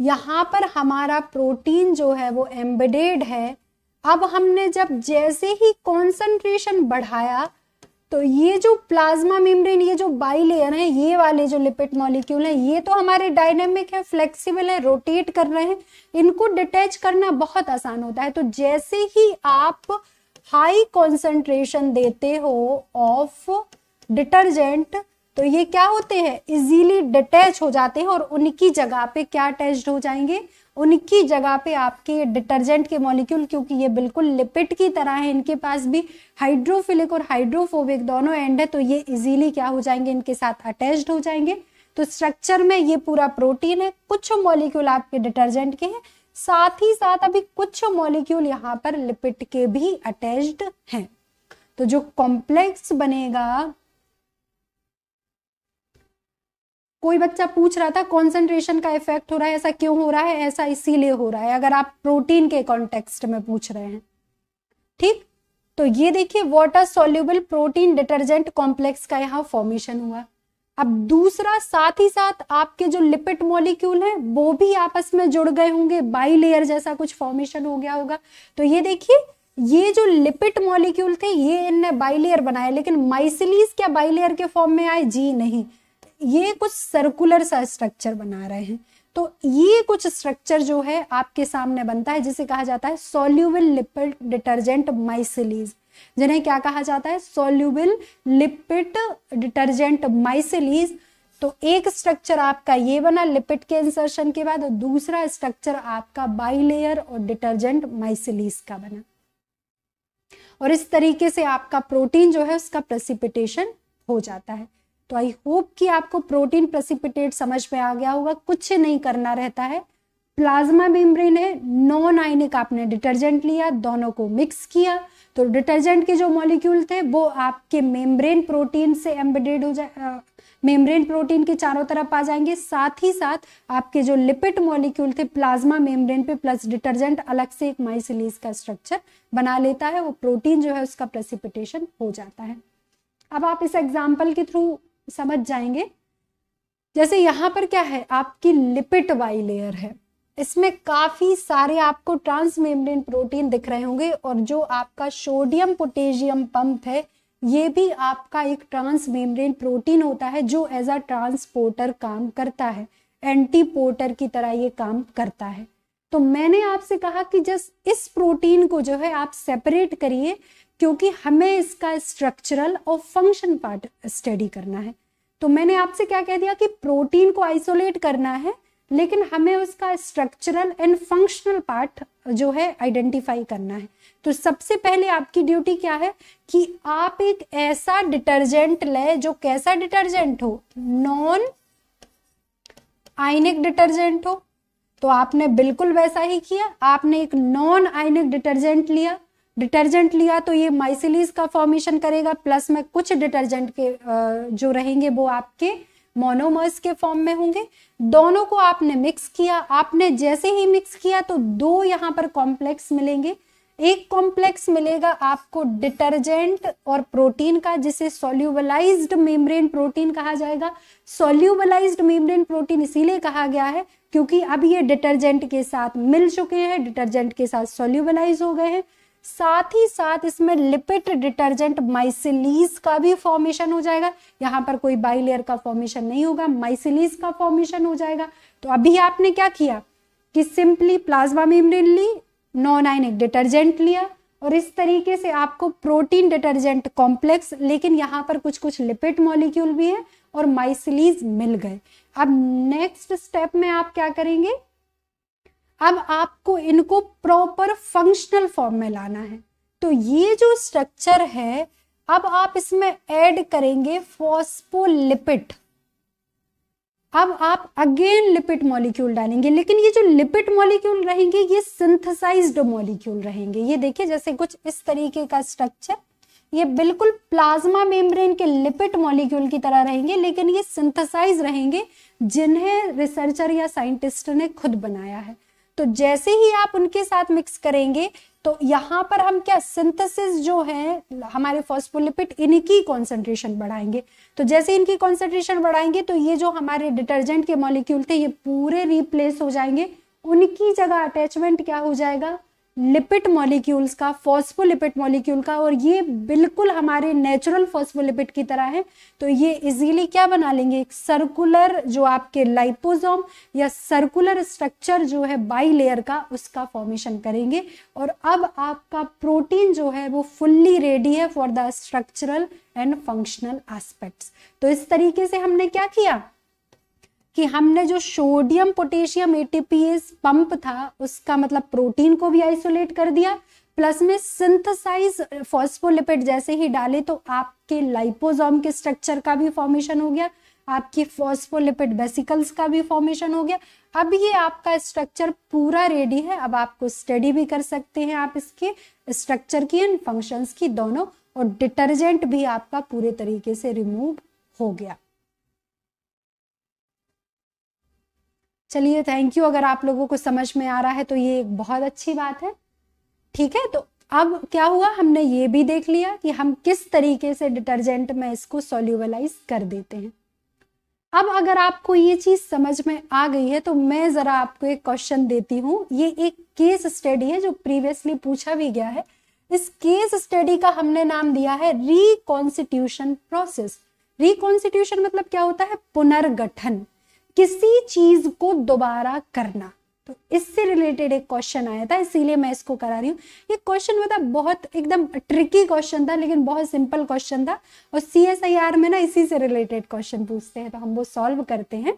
A: यहाँ पर हमारा प्रोटीन जो है वो एम्बेडेड है अब हमने जब जैसे ही कॉन्सेंट्रेशन बढ़ाया तो ये जो प्लाज्मा मेम्ब्रेन ये जो बाई लेयर है ये वाले जो लिपिड मॉलिक्यूल है ये तो हमारे डायनेमिक है फ्लेक्सिबल है रोटेट कर रहे हैं इनको डिटेच करना बहुत आसान होता है तो जैसे ही आप हाई कॉन्सेंट्रेशन देते हो ऑफ डिटर्जेंट तो ये क्या होते हैं इजीली डिटैच हो जाते हैं और उनकी जगह पे क्या अटैच हो जाएंगे उनकी जगह पे आपके डिटर्जेंट के मॉलिक्यूल क्योंकि ये बिल्कुल लिपिड की तरह है इनके पास भी हाइड्रोफिलिक और हाइड्रोफोबिक दोनों एंड है तो ये इजीली क्या हो जाएंगे इनके साथ अटैच्ड हो जाएंगे तो स्ट्रक्चर में ये पूरा प्रोटीन है कुछ मॉलिक्यूल आपके डिटर्जेंट के हैं साथ ही साथ अभी कुछ मॉलिक्यूल यहाँ पर लिपिड के भी अटैच्ड हैं तो जो कॉम्प्लेक्स बनेगा कोई बच्चा पूछ रहा था कॉन्सेंट्रेशन का इफेक्ट हो रहा है ऐसा क्यों हो रहा है ऐसा इसीलिए हो रहा है अगर आप प्रोटीन के कॉन्टेक्स्ट में पूछ रहे हैं ठीक तो ये देखिए water soluble protein detergent complex का यहाँ फॉर्मेशन हुआ अब दूसरा साथ ही साथ आपके जो लिपिड मॉलिक्यूल हैं वो भी आपस में जुड़ गए होंगे बाई लेयर जैसा कुछ फॉर्मेशन हो गया होगा तो ये देखिए ये जो लिपिड मॉलिक्यूल थे ये इनने बाइलेयर बनाया लेकिन माइसिलीज क्या लेयर के फॉर्म में आए जी नहीं ये कुछ सर्कुलर सा स्ट्रक्चर बना रहे हैं तो ये कुछ स्ट्रक्चर जो है आपके सामने बनता है जिसे कहा जाता है सोल्यूबल लिपिड डिटर्जेंट माइसिलीज जिन्हें क्या कहा जाता है सोल्यूबल लिपिड डिटर्जेंट माइसिलीज तो एक स्ट्रक्चर आपका ये बना लिपिड के इंसर्शन के बाद और दूसरा स्ट्रक्चर आपका बाइलेयर और डिटर्जेंट माइसिलीज का बना और इस तरीके से आपका प्रोटीन जो है उसका प्रेसिपिटेशन हो जाता है तो आई होप कि आपको प्रोटीन प्रेसिपिटेट समझ में आ गया होगा कुछ नहीं करना रहता है प्लाज्मा मेम्ब्रेन है नॉन आयनिक आपने डिटर्जेंट लिया दोनों को मिक्स किया तो डिटर्जेंट के जो मॉलिक्यूल थे वो आपके मेम्ब्रेन प्रोटीन से एम्बेडेड हो जाए मेम्ब्रेन प्रोटीन के चारों तरफ आ जाएंगे साथ ही साथ आपके जो लिपिड मॉलिक्यूल थे प्लाज्मा मेम्ब्रेन पे प्लस डिटर्जेंट अलग से एक माइसिलीज का स्ट्रक्चर बना लेता है वो प्रोटीन जो है उसका प्रेसिपिटेशन हो जाता है अब आप इस एग्जाम्पल के थ्रू समझ जाएंगे जैसे यहाँ पर क्या है आपकी लिपिड वाई लेयर है इसमें काफी सारे आपको ट्रांसमेम्ब्रेन प्रोटीन दिख रहे होंगे और जो आपका सोडियम पोटेशियम पंप है ये भी आपका एक ट्रांसमेम्ब्रेन प्रोटीन होता है जो एज अ ट्रांसपोर्टर काम करता है एंटीपोर्टर की तरह ये काम करता है तो मैंने आपसे कहा कि जस्ट इस प्रोटीन को जो है आप सेपरेट करिए क्योंकि हमें इसका स्ट्रक्चरल और फंक्शन पार्ट स्टडी करना है तो मैंने आपसे क्या कह दिया कि प्रोटीन को आइसोलेट करना है लेकिन हमें उसका स्ट्रक्चरल एंड फंक्शनल पार्ट जो है आइडेंटिफाई करना है तो सबसे पहले आपकी ड्यूटी क्या है कि आप एक ऐसा डिटर्जेंट ले जो कैसा डिटर्जेंट हो नॉन आयनिक डिटर्जेंट हो तो आपने बिल्कुल वैसा ही किया आपने एक नॉन आयनिक डिटर्जेंट लिया डिटर्जेंट लिया तो ये माइसिलीज का फॉर्मेशन करेगा प्लस में कुछ डिटर्जेंट के जो रहेंगे वो आपके मोनोमर्स के फॉर्म में होंगे दोनों को आपने मिक्स किया आपने जैसे ही मिक्स किया तो दो यहाँ पर कॉम्प्लेक्स मिलेंगे एक कॉम्प्लेक्स मिलेगा आपको डिटर्जेंट और प्रोटीन का जिसे सोल्यूबलाइज्ड मेम्ब्रेन प्रोटीन कहा जाएगा सोल्यूबलाइज्ड मेम्ब्रेन प्रोटीन इसीलिए कहा गया है क्योंकि अब ये डिटर्जेंट के साथ मिल चुके हैं डिटर्जेंट के साथ सोल्यूबलाइज हो गए हैं साथ ही साथ इसमें लिपिड डिटर्जेंट माइसिलीज का भी फॉर्मेशन हो जाएगा यहां पर कोई बाईलेयर का फॉर्मेशन नहीं होगा माइसिलीज का फॉर्मेशन हो जाएगा तो अभी आपने क्या किया कि सिंपली प्लाज्मा मेम्ब्रेन ली नॉन आयनिक डिटर्जेंट लिया और इस तरीके से आपको प्रोटीन डिटर्जेंट कॉम्प्लेक्स लेकिन यहाँ पर कुछ कुछ लिपिड मॉलिक्यूल भी है और माइसिलीज मिल गए अब नेक्स्ट स्टेप में आप क्या करेंगे अब आपको इनको प्रॉपर फंक्शनल फॉर्म में लाना है तो ये जो स्ट्रक्चर है अब आप इसमें ऐड करेंगे फॉस्फोलिपिड अब आप अगेन लिपिड मॉलिक्यूल डालेंगे लेकिन ये जो लिपिड मॉलिक्यूल रहेंगे ये सिंथेसाइज्ड मॉलिक्यूल रहेंगे ये देखिए जैसे कुछ इस तरीके का स्ट्रक्चर ये बिल्कुल प्लाज्मा मेम्ब्रेन के लिपिड मॉलिक्यूल की तरह रहेंगे लेकिन ये सिंथेसाइज रहेंगे जिन्हें रिसर्चर या साइंटिस्ट ने खुद बनाया है तो जैसे ही आप उनके साथ मिक्स करेंगे तो यहाँ पर हम क्या सिंथेसिस जो है हमारे फॉस्फोलिपिड इनकी कॉन्सेंट्रेशन बढ़ाएंगे तो जैसे इनकी कॉन्सेंट्रेशन बढ़ाएंगे तो ये जो हमारे डिटर्जेंट के मॉलिक्यूल थे ये पूरे रिप्लेस हो जाएंगे उनकी जगह अटैचमेंट क्या हो जाएगा लिपिड मॉलिक्यूल्स का फॉस्फोलिपिड मॉलिक्यूल का और ये बिल्कुल हमारे नेचुरल फॉस्फोलिपिड की तरह है तो ये इजीली क्या बना लेंगे एक सर्कुलर जो आपके लाइपोजोम या सर्कुलर स्ट्रक्चर जो है बाई लेयर का उसका फॉर्मेशन करेंगे और अब आपका प्रोटीन जो है वो फुल्ली रेडी है for the structural and functional aspects तो इस तरीके से हमने क्या किया कि हमने जो सोडियम पोटेशियम एटीपीएस पंप था उसका मतलब प्रोटीन को भी आइसोलेट कर दिया प्लस में सिंथेसाइज फॉस्फोलिपिड जैसे ही डाले तो आपके लाइपोजोम के स्ट्रक्चर का भी फॉर्मेशन हो गया आपकी फॉस्फोलिपिड बेसिकल्स का भी फॉर्मेशन हो गया अब ये आपका स्ट्रक्चर पूरा रेडी है अब आपको स्टडी भी कर सकते हैं आप इसके स्ट्रक्चर की एंड फंक्शंस की दोनों और डिटर्जेंट भी आपका पूरे तरीके से रिमूव हो गया चलिए थैंक यू अगर आप लोगों को समझ में आ रहा है तो ये एक बहुत अच्छी बात है ठीक है तो अब क्या हुआ हमने ये भी देख लिया कि हम किस तरीके से डिटर्जेंट में इसको सोल्यूबलाइज कर देते हैं अब अगर आपको ये चीज समझ में आ गई है तो मैं जरा आपको एक क्वेश्चन देती हूँ ये एक केस स्टडी है जो प्रीवियसली पूछा भी गया है इस केस स्टडी का हमने नाम दिया है रिकॉन्स्टिट्यूशन प्रोसेस रिकॉन्स्टिट्यूशन मतलब क्या होता है पुनर्गठन किसी चीज को दोबारा करना तो इससे रिलेटेड एक क्वेश्चन आया था इसीलिए मैं इसको करा रही हूँ ये क्वेश्चन मतलब बहुत एकदम ट्रिकी क्वेश्चन था लेकिन बहुत सिंपल क्वेश्चन था और सी में ना इसी से रिलेटेड क्वेश्चन पूछते हैं तो हम वो सॉल्व करते हैं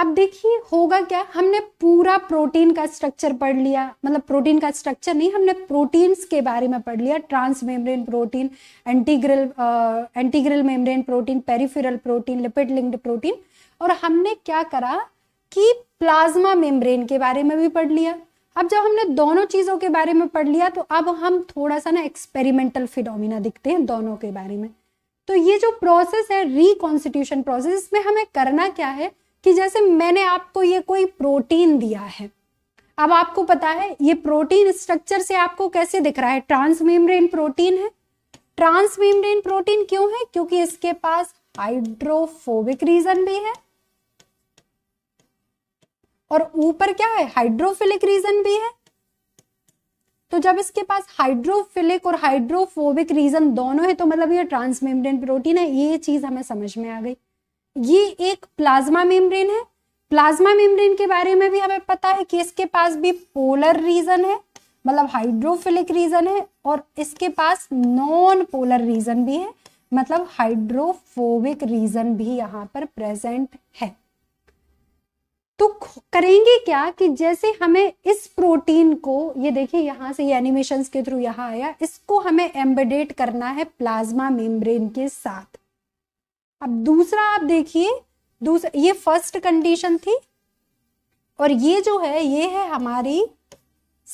A: अब देखिए होगा क्या हमने पूरा प्रोटीन का स्ट्रक्चर पढ़ लिया मतलब प्रोटीन का स्ट्रक्चर नहीं हमने प्रोटीन्स के बारे में पढ़ लिया transmembrane protein integral integral membrane protein peripheral protein lipid linked protein और हमने क्या करा कि प्लाज्मा मेम्ब्रेन के बारे में भी पढ़ लिया अब जब हमने दोनों चीज़ों के बारे में पढ़ लिया तो अब हम थोड़ा सा ना एक्सपेरिमेंटल फिनोमिना दिखते हैं दोनों के बारे में तो ये जो प्रोसेस है रिकॉन्स्टिट्यूशन प्रोसेस इसमें हमें करना क्या है कि जैसे मैंने आपको ये कोई प्रोटीन दिया है अब आपको पता है ये प्रोटीन स्ट्रक्चर से आपको कैसे दिख रहा है ट्रांसमेम्ब्रेन प्रोटीन है ट्रांसमेम्ब्रेन प्रोटीन क्यों है क्योंकि इसके पास हाइड्रोफोबिक रीजन भी है और ऊपर क्या है हाइड्रोफिलिक रीजन भी है तो जब इसके पास हाइड्रोफिलिक और हाइड्रोफोबिक रीजन दोनों है तो मतलब ये ट्रांसमेम्ब्रेन प्रोटीन है ये चीज हमें समझ में आ गई ये एक प्लाज्मा मेम्ब्रेन है प्लाज्मा मेम्ब्रेन के बारे में भी हमें पता है कि इसके पास भी पोलर रीजन है मतलब हाइड्रोफिलिक रीजन है और इसके पास नॉन पोलर रीजन भी है मतलब हाइड्रोफोबिक रीजन भी यहाँ पर प्रेजेंट है तो करेंगे क्या कि जैसे हमें इस प्रोटीन को ये देखिए यहां से ये एनिमेशन के थ्रू यहां आया इसको हमें एम्बेडेट करना है प्लाज्मा मेम्ब्रेन के साथ अब दूसरा आप देखिए दूसरा ये फर्स्ट कंडीशन थी और ये जो है ये है हमारी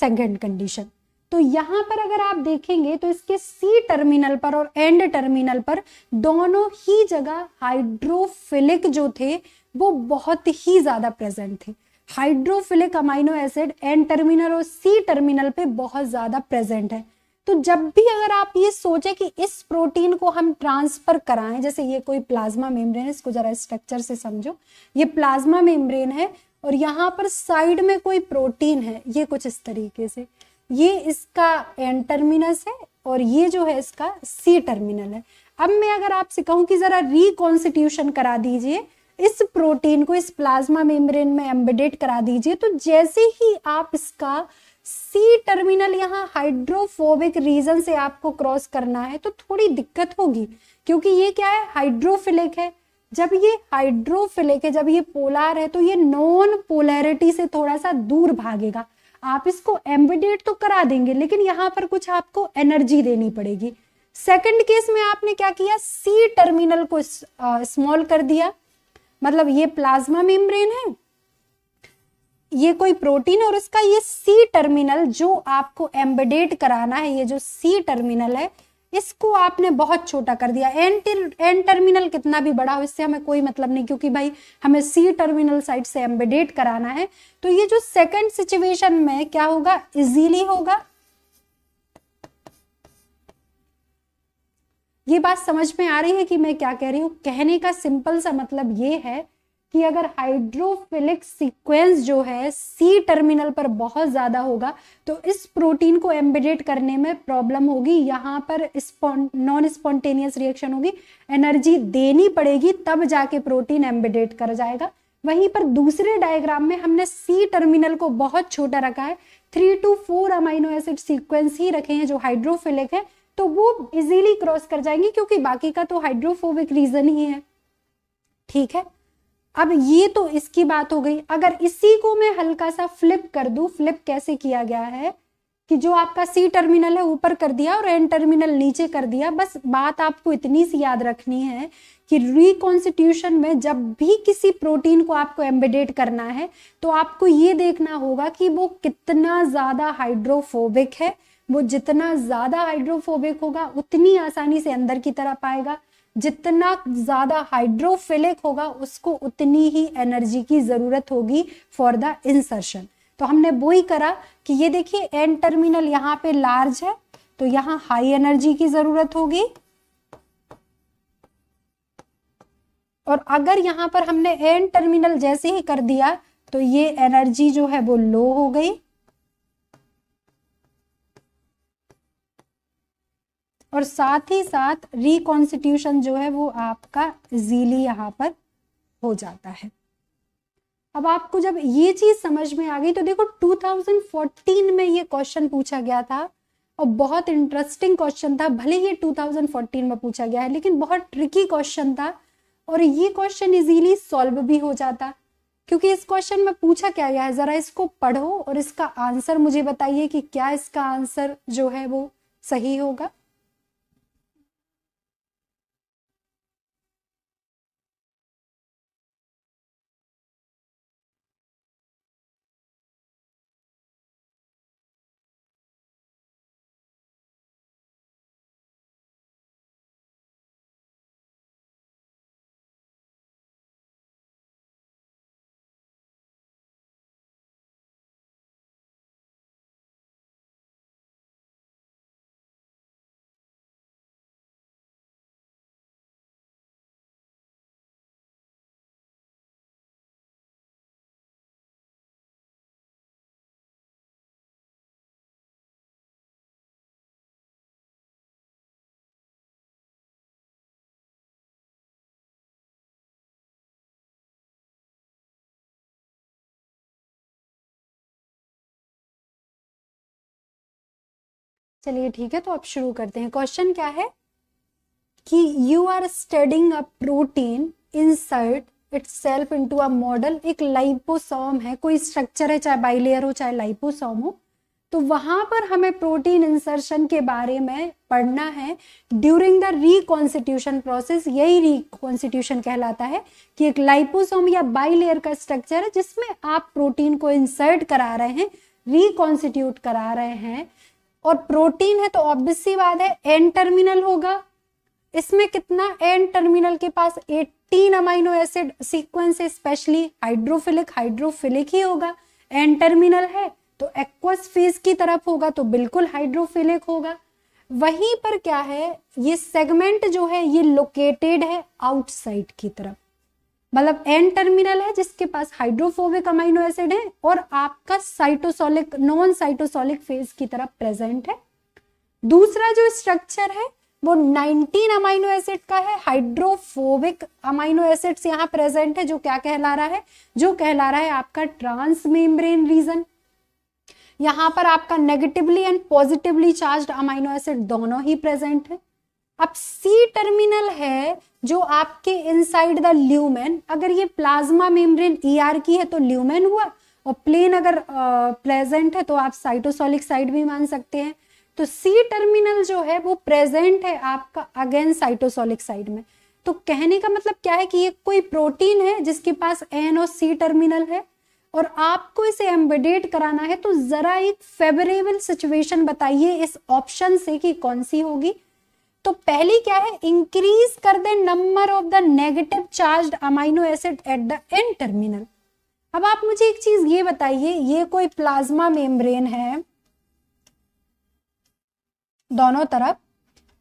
A: सेकंड कंडीशन तो यहां पर अगर आप देखेंगे तो इसके सी टर्मिनल पर और एंड टर्मिनल पर दोनों ही जगह हाइड्रोफिलिक जो थे वो बहुत ही ज्यादा प्रेजेंट थे hydrophilic amino acid N terminal और सी टर्मिनल पे बहुत ज्यादा प्रेजेंट है तो जब भी अगर आप ये सोचें कि इस प्रोटीन को हम ट्रांसफर कराएं जैसे ये कोई प्लाज्मा मेम्ब्रेन है इसको जरा स्ट्रक्चर से समझो ये प्लाज्मा मेम्ब्रेन है और यहाँ पर साइड में कोई प्रोटीन है ये कुछ इस तरीके से ये इसका एन टर्मिनस है और ये जो है इसका सी टर्मिनल है अब मैं अगर आपसे कहूँ कि जरा रिकॉन्स्टिट्यूशन करा दीजिए इस प्रोटीन को इस प्लाज्मा मेम्ब्रेन में एम्बेडेड करा दीजिए तो जैसे ही आप इसका सी टर्मिनल यहाँ हाइड्रोफोबिक रीजन से आपको क्रॉस करना है तो थोड़ी दिक्कत होगी क्योंकि ये क्या है हाइड्रोफिलिक है जब ये हाइड्रोफिलिक है जब ये पोलार है तो ये नॉन पोलैरिटी से थोड़ा सा दूर भागेगा आप इसको एम्बिडेट तो करा देंगे लेकिन यहाँ पर कुछ आपको एनर्जी देनी पड़ेगी सेकंड केस में आपने क्या किया सी टर्मिनल को स्मॉल कर दिया मतलब ये प्लाज्मा मेम्ब्रेन है ये कोई प्रोटीन और इसका ये सी टर्मिनल जो आपको एम्बडेट कराना है ये जो सी टर्मिनल है इसको आपने बहुत छोटा कर दिया एन एन टर्मिनल कितना भी बड़ा हो इससे हमें कोई मतलब नहीं क्योंकि भाई हमें सी टर्मिनल साइड से एम्बेडेट कराना है तो ये जो सेकंड सिचुएशन में क्या होगा इजीली होगा ये बात समझ में आ रही है कि मैं क्या कह रही हूं कहने का सिंपल सा मतलब ये है कि अगर हाइड्रोफिलिक सीक्वेंस जो है सी टर्मिनल पर बहुत ज़्यादा होगा तो इस प्रोटीन को एम्बेडेड करने में प्रॉब्लम होगी यहाँ पर नॉन स्पॉन्टेनियस रिएक्शन होगी एनर्जी देनी पड़ेगी तब जाके प्रोटीन एम्बेडेड कर जाएगा वहीं पर दूसरे डायग्राम में हमने सी टर्मिनल को बहुत छोटा रखा है three two four amino acid sequence ही रखे हैं जो हाइड्रोफिलिक है तो वो इजीली क्रॉस कर जाएंगी क्योंकि बाकी का तो हाइड्रोफोबिक रीजन ही है ठीक है अब ये तो इसकी बात हो गई अगर इसी को मैं हल्का सा फ्लिप कर दू फ्लिप कैसे किया गया है कि जो आपका सी टर्मिनल है ऊपर कर दिया और एन टर्मिनल नीचे कर दिया बस बात आपको इतनी सी याद रखनी है कि रिकॉन्स्टिट्यूशन में जब भी किसी प्रोटीन को आपको एम्बेडेट करना है तो आपको ये देखना होगा कि वो कितना ज़्यादा हाइड्रोफोबिक है वो जितना ज़्यादा हाइड्रोफोबिक होगा उतनी आसानी से अंदर की तरफ आएगा जितना ज़्यादा हाइड्रोफिलिक होगा उसको उतनी ही एनर्जी की ज़रूरत होगी फॉर द इंसर्शन तो हमने वो ही करा कि ये देखिए एन टर्मिनल यहाँ पे लार्ज है तो यहाँ हाई एनर्जी की ज़रूरत होगी और अगर यहां पर हमने एन टर्मिनल जैसे ही कर दिया तो ये एनर्जी जो है वो लो हो गई और साथ ही साथ रिकॉन्स्टिट्यूशन जो है वो आपका इजीली यहाँ पर हो जाता है अब आपको जब ये चीज समझ में आ गई तो देखो 2014 में ये क्वेश्चन पूछा गया था और बहुत इंटरेस्टिंग क्वेश्चन था भले ही 2014 में पूछा गया है लेकिन बहुत ट्रिकी क्वेश्चन था और ये क्वेश्चन इजीली सॉल्व भी हो जाता क्योंकि इस क्वेश्चन में पूछा क्या गया है जरा इसको पढ़ो और इसका आंसर मुझे बताइए कि क्या इसका आंसर जो है वो सही होगा चलिए ठीक है तो आप शुरू करते हैं क्वेश्चन क्या है कि you are studying a protein insert itself to a model एक लाइपोसोम है कोई स्ट्रक्चर है चाहे बाइलेयर हो चाहे लाइपोसोम हो तो वहां पर हमें प्रोटीन इंसर्शन के बारे में पढ़ना है ड्यूरिंग द रिकॉन्स्टिट्यूशन प्रोसेस यही रिकॉन्स्टिट्यूशन कहलाता है कि एक लाइपोसोम या बाइलेयर का स्ट्रक्चर है जिसमें आप प्रोटीन को इंसर्ट करा रहे हैं रिकॉन्स्टिट्यूट करा रहे हैं और प्रोटीन है तो ऑब्वियस सी बात है एन टर्मिनल होगा इसमें कितना एन टर्मिनल के पास 18 अमाइनो एसिड सीक्वेंस है स्पेशली हाइड्रोफिलिक हाइड्रोफिलिक ही होगा एन टर्मिनल है तो एक्वस फेज की तरफ होगा तो बिल्कुल हाइड्रोफिलिक होगा वहीं पर क्या है ये सेगमेंट जो है ये लोकेटेड है आउटसाइड की तरफ मतलब एन टर्मिनल है जिसके पास हाइड्रोफोबिक अमाइनो एसिड है और आपका साइटोसोलिक नॉन साइटोसोलिक फेज की तरफ प्रेजेंट है दूसरा जो स्ट्रक्चर है वो 19 अमाइनो एसिड का है हाइड्रोफोबिक अमाइनो एसिड्स यहाँ प्रेजेंट है जो क्या कहला रहा है जो कहला रहा है आपका ट्रांस मेम्ब्रेन रीजन यहाँ पर आपका negatively and positively charged amino acid दोनों ही प्रेजेंट है अब सी टर्मिनल है जो आपके इनसाइड द ल्यूमेन अगर ये प्लाज्मा मेम्ब्रेन ईआर की है तो ल्यूमेन हुआ और प्लेन अगर प्रेजेंट है तो आप साइटोसोलिक साइड भी मान सकते हैं तो सी टर्मिनल जो है वो प्रेजेंट है आपका अगेन साइटोसोलिक साइड में तो कहने का मतलब क्या है कि ये कोई प्रोटीन है जिसके पास एन और सी टर्मिनल है और आपको इसे एम्बेडेट कराना है तो जरा एक फेवरेबल सिचुएशन बताइए इस ऑप्शन से कि कौन सी होगी तो पहली क्या है इंक्रीज कर दे number of the negative charge amino acid at the N terminal अब आप मुझे एक चीज ये बताइए ये कोई प्लाज्मा मेम्ब्रेन है दोनों तरफ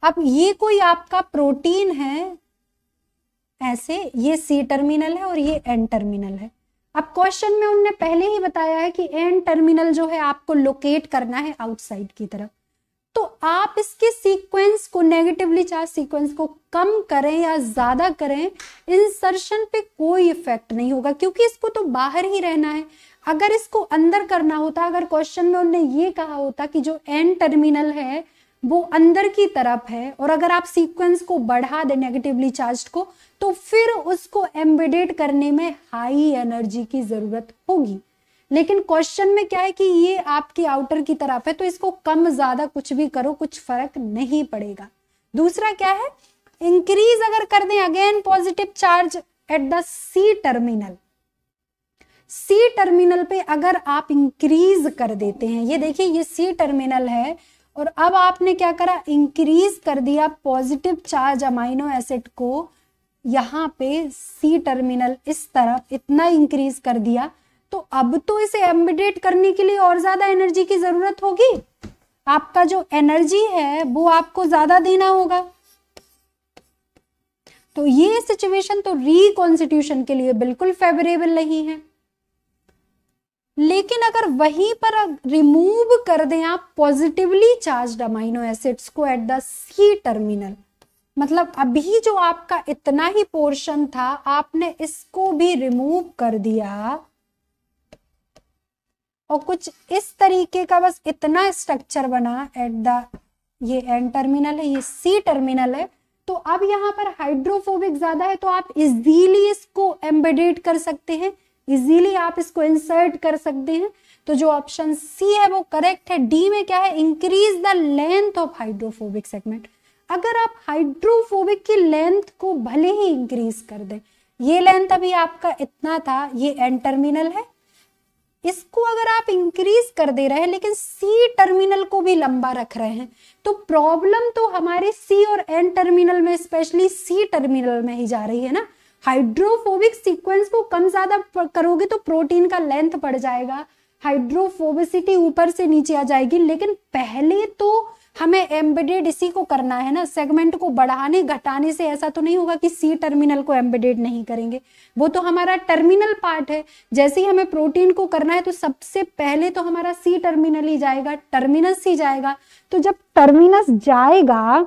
A: अब ये कोई आपका प्रोटीन है ऐसे ये सी टर्मिनल है और ये एन टर्मिनल है अब क्वेश्चन में उनने पहले ही बताया है कि एन टर्मिनल जो है आपको लोकेट करना है आउटसाइड की तरफ तो आप इसके सीक्वेंस को नेगेटिवली चार्ज सीक्वेंस को कम करें या ज्यादा करें इंसर्शन पे कोई इफेक्ट नहीं होगा क्योंकि इसको तो बाहर ही रहना है अगर इसको अंदर करना होता अगर क्वेश्चन में उन्होंने ये कहा होता कि जो एन टर्मिनल है वो अंदर की तरफ है और अगर आप सीक्वेंस को बढ़ा दें नेगेटिवली चार्ज को तो फिर उसको एम्बेडेड करने में हाई एनर्जी की जरूरत होगी लेकिन क्वेश्चन में क्या है कि ये आपकी आउटर की तरफ है तो इसको कम ज्यादा कुछ भी करो कुछ फर्क नहीं पड़ेगा दूसरा क्या है इंक्रीज अगर कर दें again positive charge at the C terminal C terminal पे अगर आप इंक्रीज कर देते हैं ये देखिए ये सी टर्मिनल है और अब आपने क्या करा इंक्रीज कर दिया पॉजिटिव चार्ज अमाइनो एसिड को यहां पे सी टर्मिनल इस तरफ इतना इंक्रीज कर दिया तो अब तो इसे एम्बिडेट करने के लिए और ज्यादा एनर्जी की जरूरत होगी आपका जो एनर्जी है वो आपको ज्यादा देना होगा तो ये सिचुएशन तो रिकॉन्स्टिट्यूशन के लिए बिल्कुल फेवरेबल नहीं है लेकिन अगर वहीं पर रिमूव कर दें आप पॉजिटिवली चार्ज अमाइनो एसिड्स को एट द सी टर्मिनल मतलब अभी जो आपका इतना ही पोर्शन था आपने इसको भी रिमूव कर दिया और कुछ इस तरीके का बस इतना स्ट्रक्चर बना एट द ये एन टर्मिनल है ये सी टर्मिनल है तो अब यहाँ पर हाइड्रोफोबिक ज्यादा है तो आप इजीली इसको एम्बेडेड कर सकते हैं इजीली आप इसको इंसर्ट कर सकते हैं तो जो ऑप्शन सी है वो करेक्ट है डी में क्या है increase the length of hydrophobic segment अगर आप हाइड्रोफोबिक की लेंथ को भले ही इंक्रीज कर दें ये लेंथ अभी आपका इतना था ये एन टर्मिनल है इसको अगर आप इंक्रीज कर दे रहे हैं लेकिन सी टर्मिनल को भी लंबा रख रहे हैं तो प्रॉब्लम तो हमारे सी और एन टर्मिनल में स्पेशली सी टर्मिनल में ही जा रही है ना हाइड्रोफोबिक सीक्वेंस को कम ज्यादा करोगे तो प्रोटीन का लेंथ बढ़ जाएगा हाइड्रोफोबिसिटी ऊपर से नीचे आ जाएगी लेकिन पहले तो हमें एम्बेडेड इसी को करना है ना सेगमेंट को बढ़ाने घटाने से ऐसा तो नहीं होगा कि सी टर्मिनल को एम्बेडेड नहीं करेंगे वो तो हमारा टर्मिनल पार्ट है जैसे ही हमें प्रोटीन को करना है तो सबसे पहले तो हमारा सी टर्मिनल ही जाएगा टर्मिनस ही जाएगा तो जब टर्मिनस जाएगा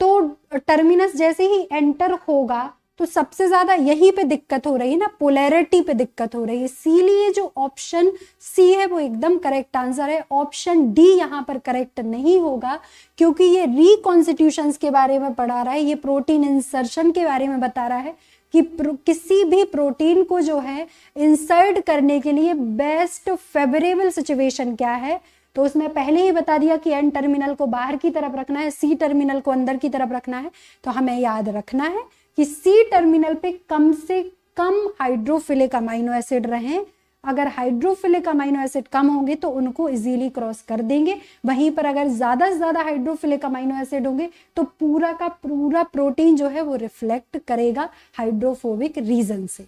A: तो टर्मिनस जैसे ही एंटर होगा तो सबसे ज्यादा यही पे दिक्कत हो रही है ना पोलैरिटी पे दिक्कत हो रही है इसीलिए जो ऑप्शन सी है वो एकदम करेक्ट आंसर है ऑप्शन डी यहाँ पर करेक्ट नहीं होगा क्योंकि ये रिकॉन्स्टिट्यूशन के बारे में पढ़ा रहा है ये प्रोटीन इंसर्शन के बारे में बता रहा है कि किसी भी प्रोटीन को जो है इंसर्ट करने के लिए बेस्ट फेवरेबल सिचुएशन क्या है तो उसमें पहले ही बता दिया कि एन टर्मिनल को बाहर की तरफ रखना है सी टर्मिनल को अंदर की तरफ रखना है तो हमें याद रखना है कि सी टर्मिनल पे कम से कम हाइड्रोफिलिक अमाइनो एसिड रहें अगर हाइड्रोफिलिक अमाइनो एसिड कम होंगे तो उनको इजीली क्रॉस कर देंगे वहीं पर अगर ज़्यादा से ज़्यादा हाइड्रोफिलिक अमाइनो एसिड होंगे तो पूरा का पूरा प्रोटीन जो है वो रिफ्लेक्ट करेगा हाइड्रोफोबिक रीजन से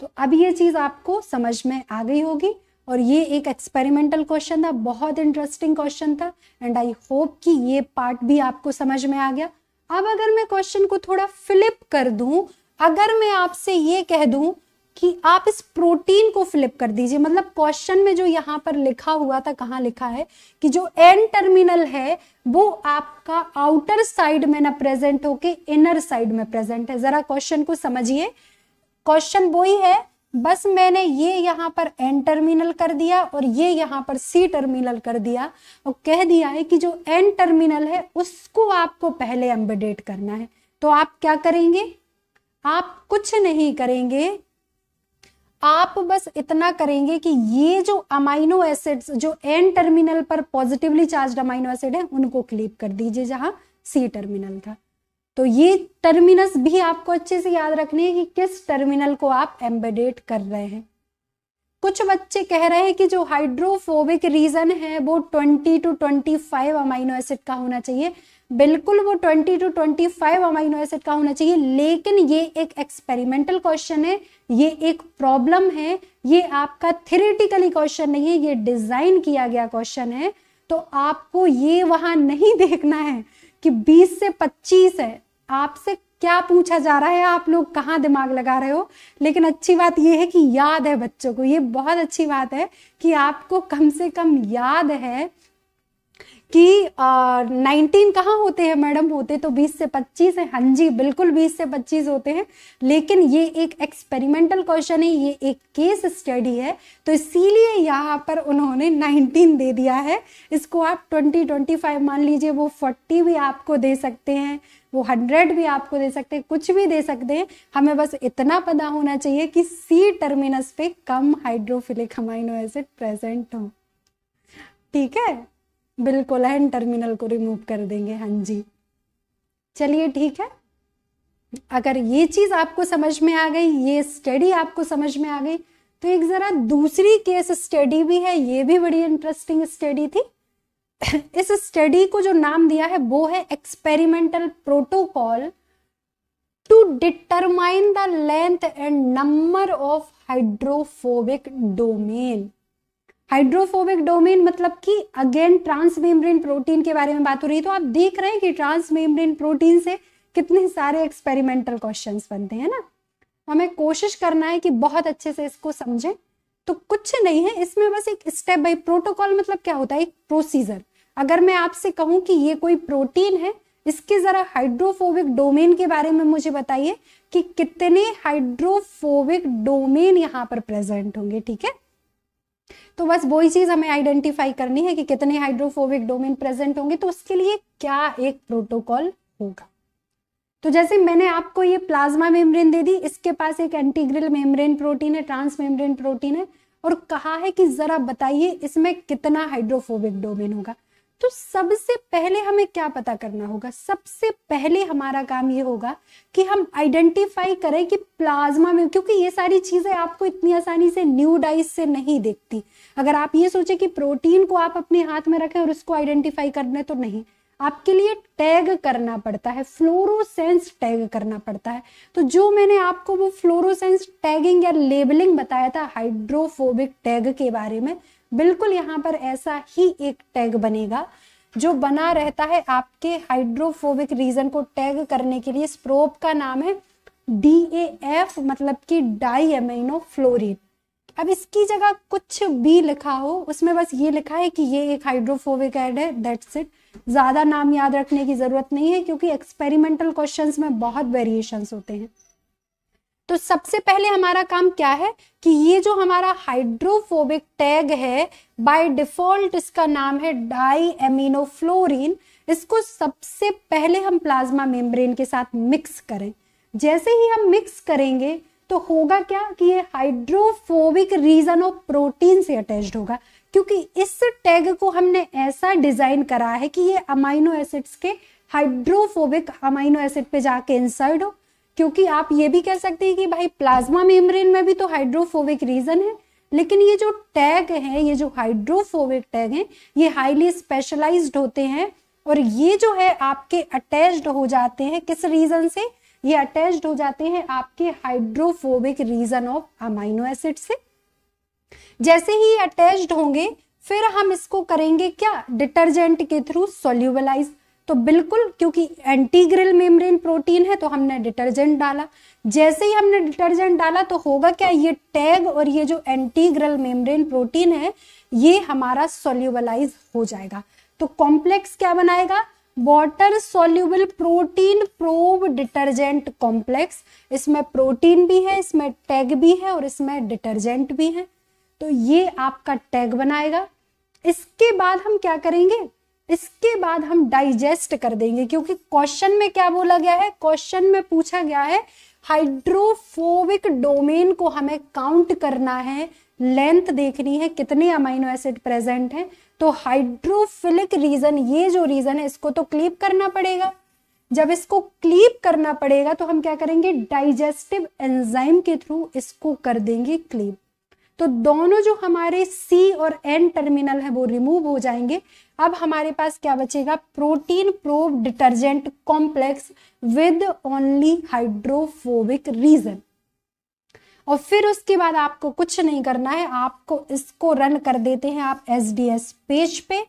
A: तो अब ये चीज़ आपको समझ में आ गई होगी और ये एक एक्सपेरिमेंटल क्वेश्चन था बहुत इंटरेस्टिंग क्वेश्चन था एंड आई होप कि ये पार्ट भी आपको समझ में आ गया अब अगर मैं क्वेश्चन को थोड़ा फ्लिप कर दूं अगर मैं आपसे ये कह दूं कि आप इस प्रोटीन को फ्लिप कर दीजिए मतलब क्वेश्चन में जो यहाँ पर लिखा हुआ था कहाँ लिखा है कि जो एन टर्मिनल है वो आपका आउटर साइड में ना प्रेजेंट होके इनर साइड में प्रेजेंट है जरा क्वेश्चन को समझिए क्वेश्चन वो ही है बस मैंने ये यहाँ पर एन टर्मिनल कर दिया और ये यहाँ पर सी टर्मिनल कर दिया और कह दिया है कि जो एन टर्मिनल है उसको आपको पहले एम्बेडेट करना है तो आप क्या करेंगे आप कुछ नहीं करेंगे आप बस इतना करेंगे कि ये जो अमाइनो एसिड्स जो एन टर्मिनल पर पॉजिटिवली चार्ज अमाइनो एसिड है उनको क्लिप कर दीजिए जहां सी टर्मिनल था तो ये टर्मिनस भी आपको अच्छे से याद रखने हैं कि किस टर्मिनल को आप एम्बेडेट कर रहे हैं कुछ बच्चे कह रहे हैं कि जो हाइड्रोफोबिक रीजन है वो 20 टू 25 अमाइनो एसिड का होना चाहिए बिल्कुल वो 20 टू 25 अमाइनो एसिड का होना चाहिए लेकिन ये एक एक्सपेरिमेंटल क्वेश्चन है ये एक प्रॉब्लम है ये आपका थेरेटिकली क्वेश्चन नहीं है ये डिजाइन किया गया क्वेश्चन है तो आपको ये वहां नहीं देखना है कि 20 से 25 है आपसे क्या पूछा जा रहा है आप लोग कहाँ दिमाग लगा रहे हो लेकिन अच्छी बात यह है कि याद है बच्चों को ये बहुत अच्छी बात है कि आपको कम से कम याद है कि नाइनटीन कहाँ होते हैं मैडम होते तो बीस से पच्चीस है हाँ जी बिल्कुल बीस से पच्चीस होते हैं लेकिन ये एक एक्सपेरिमेंटल क्वेश्चन है ये एक केस स्टडी है तो इसीलिए यहाँ पर उन्होंने नाइनटीन दे दिया है इसको आप ट्वेंटी ट्वेंटी फाइव मान लीजिए वो फोर्टी भी आपको दे सकते हैं वो हंड्रेड भी आपको दे सकते हैं कुछ भी दे सकते हैं हमें बस इतना पता होना चाहिए कि सी टर्मिनस पे कम हाइड्रोफिलिक अमाइनो एसिड प्रेजेंट हो ठीक है बिल्कुल एन टर्मिनल को रिमूव कर देंगे हाँ जी चलिए ठीक है अगर ये चीज आपको समझ में आ गई ये स्टडी आपको समझ में आ गई तो एक जरा दूसरी केस स्टडी भी है ये भी बड़ी इंटरेस्टिंग स्टडी थी इस स्टडी को जो नाम दिया है वो है experimental protocol to determine the length and number of hydrophobic domain hydrophobic domain मतलब कि अगेन ट्रांसमेम्ब्रेन प्रोटीन के बारे में बात हो रही है तो आप देख रहे हैं कि ट्रांसमेम्ब्रेन प्रोटीन से कितने सारे एक्सपेरिमेंटल क्वेश्चंस बनते हैं ना हमें कोशिश करना है कि बहुत अच्छे से इसको समझें तो कुछ नहीं है इसमें बस एक स्टेप बाई प्रोटोकॉल मतलब क्या होता है एक प्रोसीजर अगर मैं आपसे कहूं कि ये कोई प्रोटीन है इसके जरा हाइड्रोफोबिक डोमेन के बारे में मुझे बताइए कि कितने हाइड्रोफोबिक डोमेन यहां पर प्रेजेंट होंगे ठीक है तो बस वही चीज हमें आइडेंटिफाई करनी है कि कितने हाइड्रोफोबिक डोमेन प्रेजेंट होंगे तो उसके लिए क्या एक प्रोटोकॉल होगा तो जैसे मैंने आपको ये प्लाज्मा मेम्ब्रेन दे दी इसके पास एक एंटीग्रिल मेम्ब्रेन प्रोटीन है ट्रांस मेम्ब्रेन प्रोटीन है और कहा है कि जरा बताइए इसमें कितना हाइड्रोफोबिक डोमेन होगा तो सबसे पहले हमें क्या पता करना होगा सबसे पहले हमारा काम ये होगा कि हम आइडेंटिफाई करें कि प्लाज्मा में क्योंकि ये सारी चीजें आपको इतनी आसानी से न्यू डाइस से नहीं देखती अगर आप ये सोचें कि प्रोटीन को आप अपने हाथ में रखें और उसको आइडेंटिफाई करने तो नहीं आपके लिए टैग करना पड़ता है फ्लोरोसेंस टैग करना पड़ता है तो जो मैंने आपको वो फ्लोरोसेंस टैगिंग या लेबलिंग बताया था हाइड्रोफोबिक टैग के बारे में बिल्कुल यहाँ पर ऐसा ही एक टैग बनेगा जो बना रहता है आपके हाइड्रोफोबिक रीजन को टैग करने के लिए स्प्रोप का नाम है डी ए एफ मतलब की डाई एमिनो फ्लोरिन अब इसकी जगह कुछ भी लिखा हो उसमें बस ये लिखा है कि ये एक हाइड्रोफोबिक एड है दैट्स इट ज़्यादा नाम याद रखने की ज़रूरत नहीं है क्योंकि एक्सपेरिमेंटल क्वेश्चन में बहुत वेरिएशन होते हैं तो सबसे पहले हमारा काम क्या है कि ये जो हमारा हाइड्रोफोबिक टैग है बाय डिफॉल्ट इसका नाम है डाई एमिनोफ्लोरिन इसको सबसे पहले हम प्लाज्मा मेम्ब्रेन के साथ मिक्स करें जैसे ही हम मिक्स करेंगे तो होगा क्या कि ये हाइड्रोफोबिक रीजन ऑफ प्रोटीन से अटैच होगा क्योंकि इस टैग को हमने ऐसा डिजाइन करा है कि ये अमाइनो एसिड्स के हाइड्रोफोबिक अमाइनो एसिड पे जाके इंसर्ट हो क्योंकि आप ये भी कह सकते हैं कि भाई प्लाज्मा मेम्ब्रेन में भी तो हाइड्रोफोबिक रीजन है लेकिन ये जो टैग है ये जो हाइड्रोफोबिक टैग है ये हाईली स्पेशलाइज होते हैं और ये जो है आपके अटैच्ड हो जाते हैं किस रीजन से ये अटैच्ड हो जाते हैं आपके hydrophobic region of amino acid से जैसे ही अटैच अटैच्ड होंगे फिर हम इसको करेंगे क्या डिटर्जेंट के थ्रू सोल्यूबलाइज तो बिल्कुल क्योंकि एंटीग्रिल मेम्ब्रेन प्रोटीन है तो हमने डिटर्जेंट डाला जैसे ही हमने डिटर्जेंट डाला तो होगा क्या ये टैग और ये जो एंटीग्रिल मेम्ब्रेन प्रोटीन है ये हमारा सोल्यूबलाइज हो जाएगा तो कॉम्प्लेक्स क्या बनाएगा water soluble protein probe detergent complex इसमें प्रोटीन भी है इसमें टैग भी है और इसमें डिटर्जेंट भी है तो ये आपका टैग बनाएगा इसके बाद हम क्या करेंगे इसके बाद हम डाइजेस्ट कर देंगे क्योंकि क्वेश्चन में क्या बोला गया है क्वेश्चन में पूछा गया है हाइड्रोफोबिक डोमेन को हमें काउंट करना है लेंथ देखनी है कितने अमाइनो एसिड प्रेजेंट हैं तो हाइड्रोफिलिक रीजन ये जो रीजन है इसको तो क्लीप करना पड़ेगा जब इसको क्लीप करना पड़ेगा तो हम क्या करेंगे डाइजेस्टिव एंजाइम के थ्रू इसको कर देंगे क्लीप तो दोनों जो हमारे सी और एन टर्मिनल है वो रिमूव हो जाएंगे अब हमारे पास क्या बचेगा protein probe detergent complex with only hydrophobic region और फिर उसके बाद आपको कुछ नहीं करना है आपको इसको रन कर देते हैं आप एस पेज पे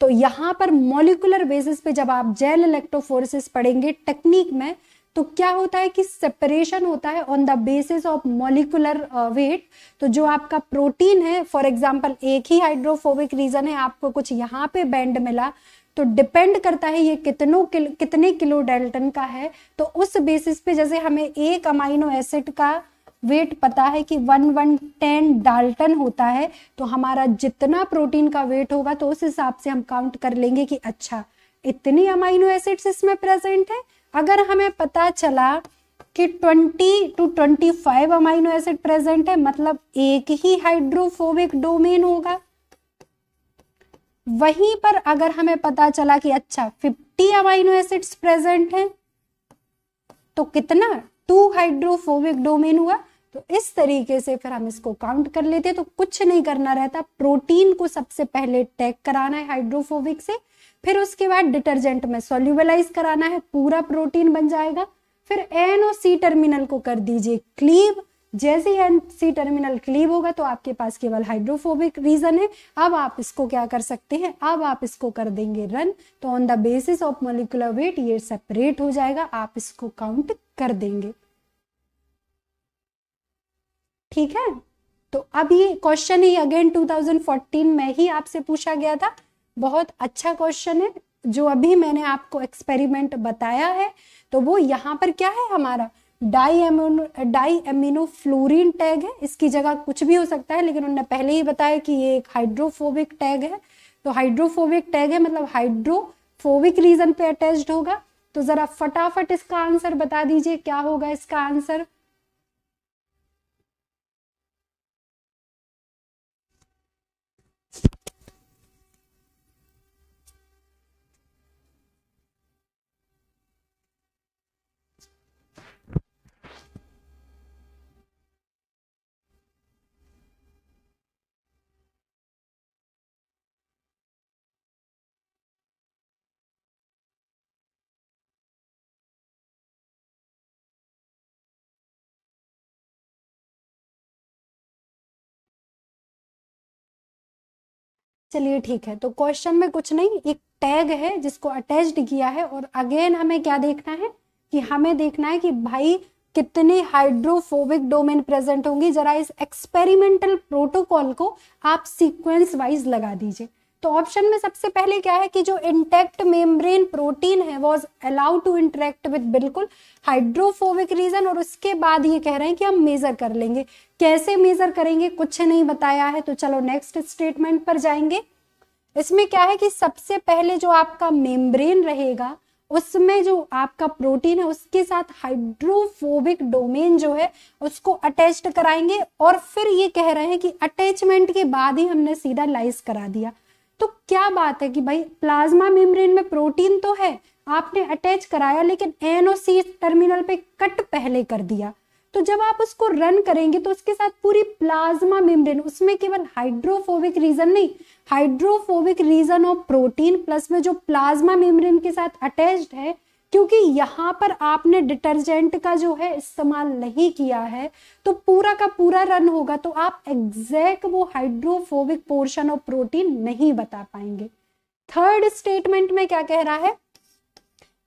A: तो यहां पर मॉलिकुलर बेसिस पे जब आप जेल इलेक्ट्रोफोरिस पढ़ेंगे टेक्निक में तो क्या होता है कि सेपरेशन होता है on the basis of molecular weight तो जो आपका प्रोटीन है फॉर एग्जाम्पल एक ही हाइड्रोफोबिक रीजन है आपको कुछ यहाँ पे बैंड मिला तो डिपेंड करता है ये कितनों किल, कितने किलो डेल्टन का है तो उस बेसिस पे जैसे हमें एक अमाइनो एसिड का वेट पता है कि वन वन टेन डाल्टन होता है तो हमारा जितना प्रोटीन का वेट होगा तो उस हिसाब से हम काउंट कर लेंगे कि अच्छा इतनी अमाइनो एसिड्स इसमें प्रेजेंट है अगर हमें पता चला कि 20 टू 25 अमाइनो एसिड प्रेजेंट है मतलब एक ही हाइड्रोफोबिक डोमेन होगा वहीं पर अगर हमें पता चला कि अच्छा 50 अमाइनो एसिड्स प्रेजेंट हैं तो कितना टू हाइड्रोफोबिक डोमेन हुआ तो इस तरीके से फिर हम इसको काउंट कर लेते हैं तो कुछ नहीं करना रहता प्रोटीन को सबसे पहले टैग कराना है हाइड्रोफोबिक से फिर उसके बाद डिटर्जेंट में सोल्यूबलाइज कराना है पूरा प्रोटीन बन जाएगा फिर एन ओ सी टर्मिनल को कर दीजिए क्लीव जैसे ही एन सी टर्मिनल क्लीव होगा तो आपके पास केवल हाइड्रोफोबिक रीजन है अब आप इसको क्या कर सकते हैं अब आप इसको कर देंगे रन तो on the basis of molecular weight ये सेपरेट हो जाएगा आप इसको काउंट कर देंगे ठीक है तो अब ये क्वेश्चन ही अगेन 2014 में ही आपसे पूछा गया था बहुत अच्छा क्वेश्चन है जो अभी मैंने आपको एक्सपेरिमेंट बताया है तो वो यहाँ पर क्या है हमारा diamino diamino fluorine tag है इसकी जगह कुछ भी हो सकता है लेकिन उन्होंने पहले ही बताया कि ये एक हाइड्रोफोबिक टैग है तो हाइड्रोफोबिक टैग है मतलब हाइड्रोफोबिक रीजन पे अटैच्ड होगा तो जरा फटाफट इसका आंसर बता दीजिए क्या होगा इसका आंसर चलिए ठीक है तो क्वेश्चन में कुछ नहीं एक टैग है जिसको अटैच्ड किया है और अगेन हमें क्या देखना है कि हमें देखना है कि भाई कितनी हाइड्रोफोबिक डोमेन प्रेजेंट होंगी जरा इस एक्सपेरिमेंटल प्रोटोकॉल को आप सीक्वेंस वाइज लगा दीजिए तो ऑप्शन में सबसे पहले क्या है कि जो इंटेक्ट मेम्ब्रेन प्रोटीन है was allowed to interact with बिल्कुल हाइड्रोफोबिक रीजन और उसके बाद ये कह रहे हैं कि हम मेजर कर लेंगे कैसे मेजर करेंगे कुछ नहीं बताया है तो चलो नेक्स्ट स्टेटमेंट पर जाएंगे इसमें क्या है कि सबसे पहले जो आपका मेम्ब्रेन रहेगा उसमें जो आपका प्रोटीन है उसके साथ हाइड्रोफोबिक डोमेन जो है उसको अटैच कराएंगे और फिर ये कह रहे हैं कि अटैचमेंट के बाद ही हमने सीधा लाइस करा दिया तो क्या बात है कि भाई प्लाज्मा मेम्ब्रेन में प्रोटीन तो है आपने अटैच कराया लेकिन एन टर्मिनल पे कट पहले कर दिया तो जब आप उसको रन करेंगे तो उसके साथ पूरी प्लाज्मा मेम्ब्रेन उसमें केवल हाइड्रोफोबिक रीजन नहीं hydrophobic region of protein plus में जो प्लाज्मा मेम्ब्रेन के साथ अटैच्ड है क्योंकि यहाँ पर आपने डिटर्जेंट का जो है इस्तेमाल नहीं किया है तो पूरा का पूरा रन होगा तो आप एग्जैक्ट वो हाइड्रोफोबिक पोर्शन ऑफ प्रोटीन नहीं बता पाएंगे थर्ड स्टेटमेंट में क्या कह रहा है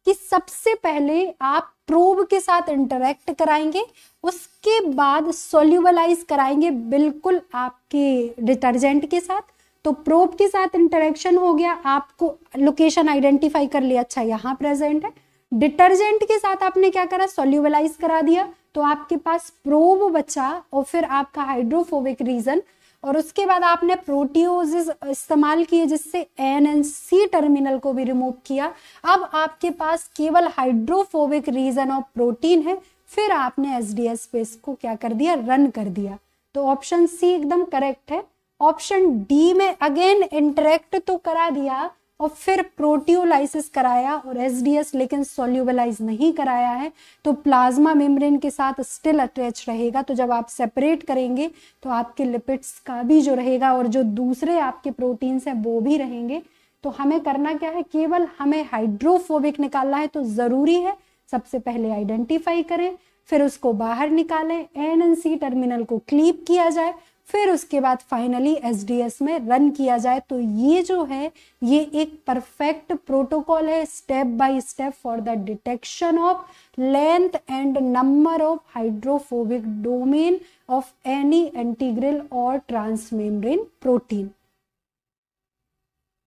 A: कि सबसे पहले आप प्रोब के साथ इंटरेक्ट कराएंगे उसके बाद सोल्यूबलाइज कराएंगे बिल्कुल आपके डिटर्जेंट के साथ तो प्रोब के साथ इंटरेक्शन हो गया आपको लोकेशन आइडेंटिफाई कर लिया अच्छा यहाँ प्रेजेंट है डिटर्जेंट के साथ आपने क्या करा सोल्यूबलाइज करा दिया तो आपके पास प्रोब बचा और फिर आपका हाइड्रोफोबिक रीजन और उसके बाद आपने प्रोटीज इस्तेमाल किए जिससे एन एन सी टर्मिनल को भी रिमूव किया अब आपके पास केवल हाइड्रोफोबिक रीजन ऑफ प्रोटीन है फिर आपने एस डी एस पे को क्या कर दिया रन कर दिया तो ऑप्शन सी एकदम करेक्ट है ऑप्शन डी में अगेन इंटरेक्ट तो करा दिया और फिर प्रोटियोलाइसिस कराया और एसडीएस लेकिन सोल्यूबलाइज नहीं कराया है तो प्लाज्मा मेम्ब्रेन के साथ स्टिल अटैच रहेगा तो जब आप सेपरेट करेंगे तो आपके लिपिड्स का भी जो रहेगा और जो दूसरे आपके प्रोटीन्स हैं वो भी रहेंगे तो हमें करना क्या है केवल हमें हाइड्रोफोबिक निकालना है तो ज़रूरी है सबसे पहले आइडेंटिफाई करें फिर उसको बाहर निकालें एन एन सी टर्मिनल को क्लीप किया जाए फिर उसके बाद फाइनली एस डी एस में रन किया जाए तो ये जो है ये एक परफेक्ट प्रोटोकॉल है step by step for the detection of length and number of hydrophobic domain of any integral और ट्रांसमेम्ब्रेन प्रोटीन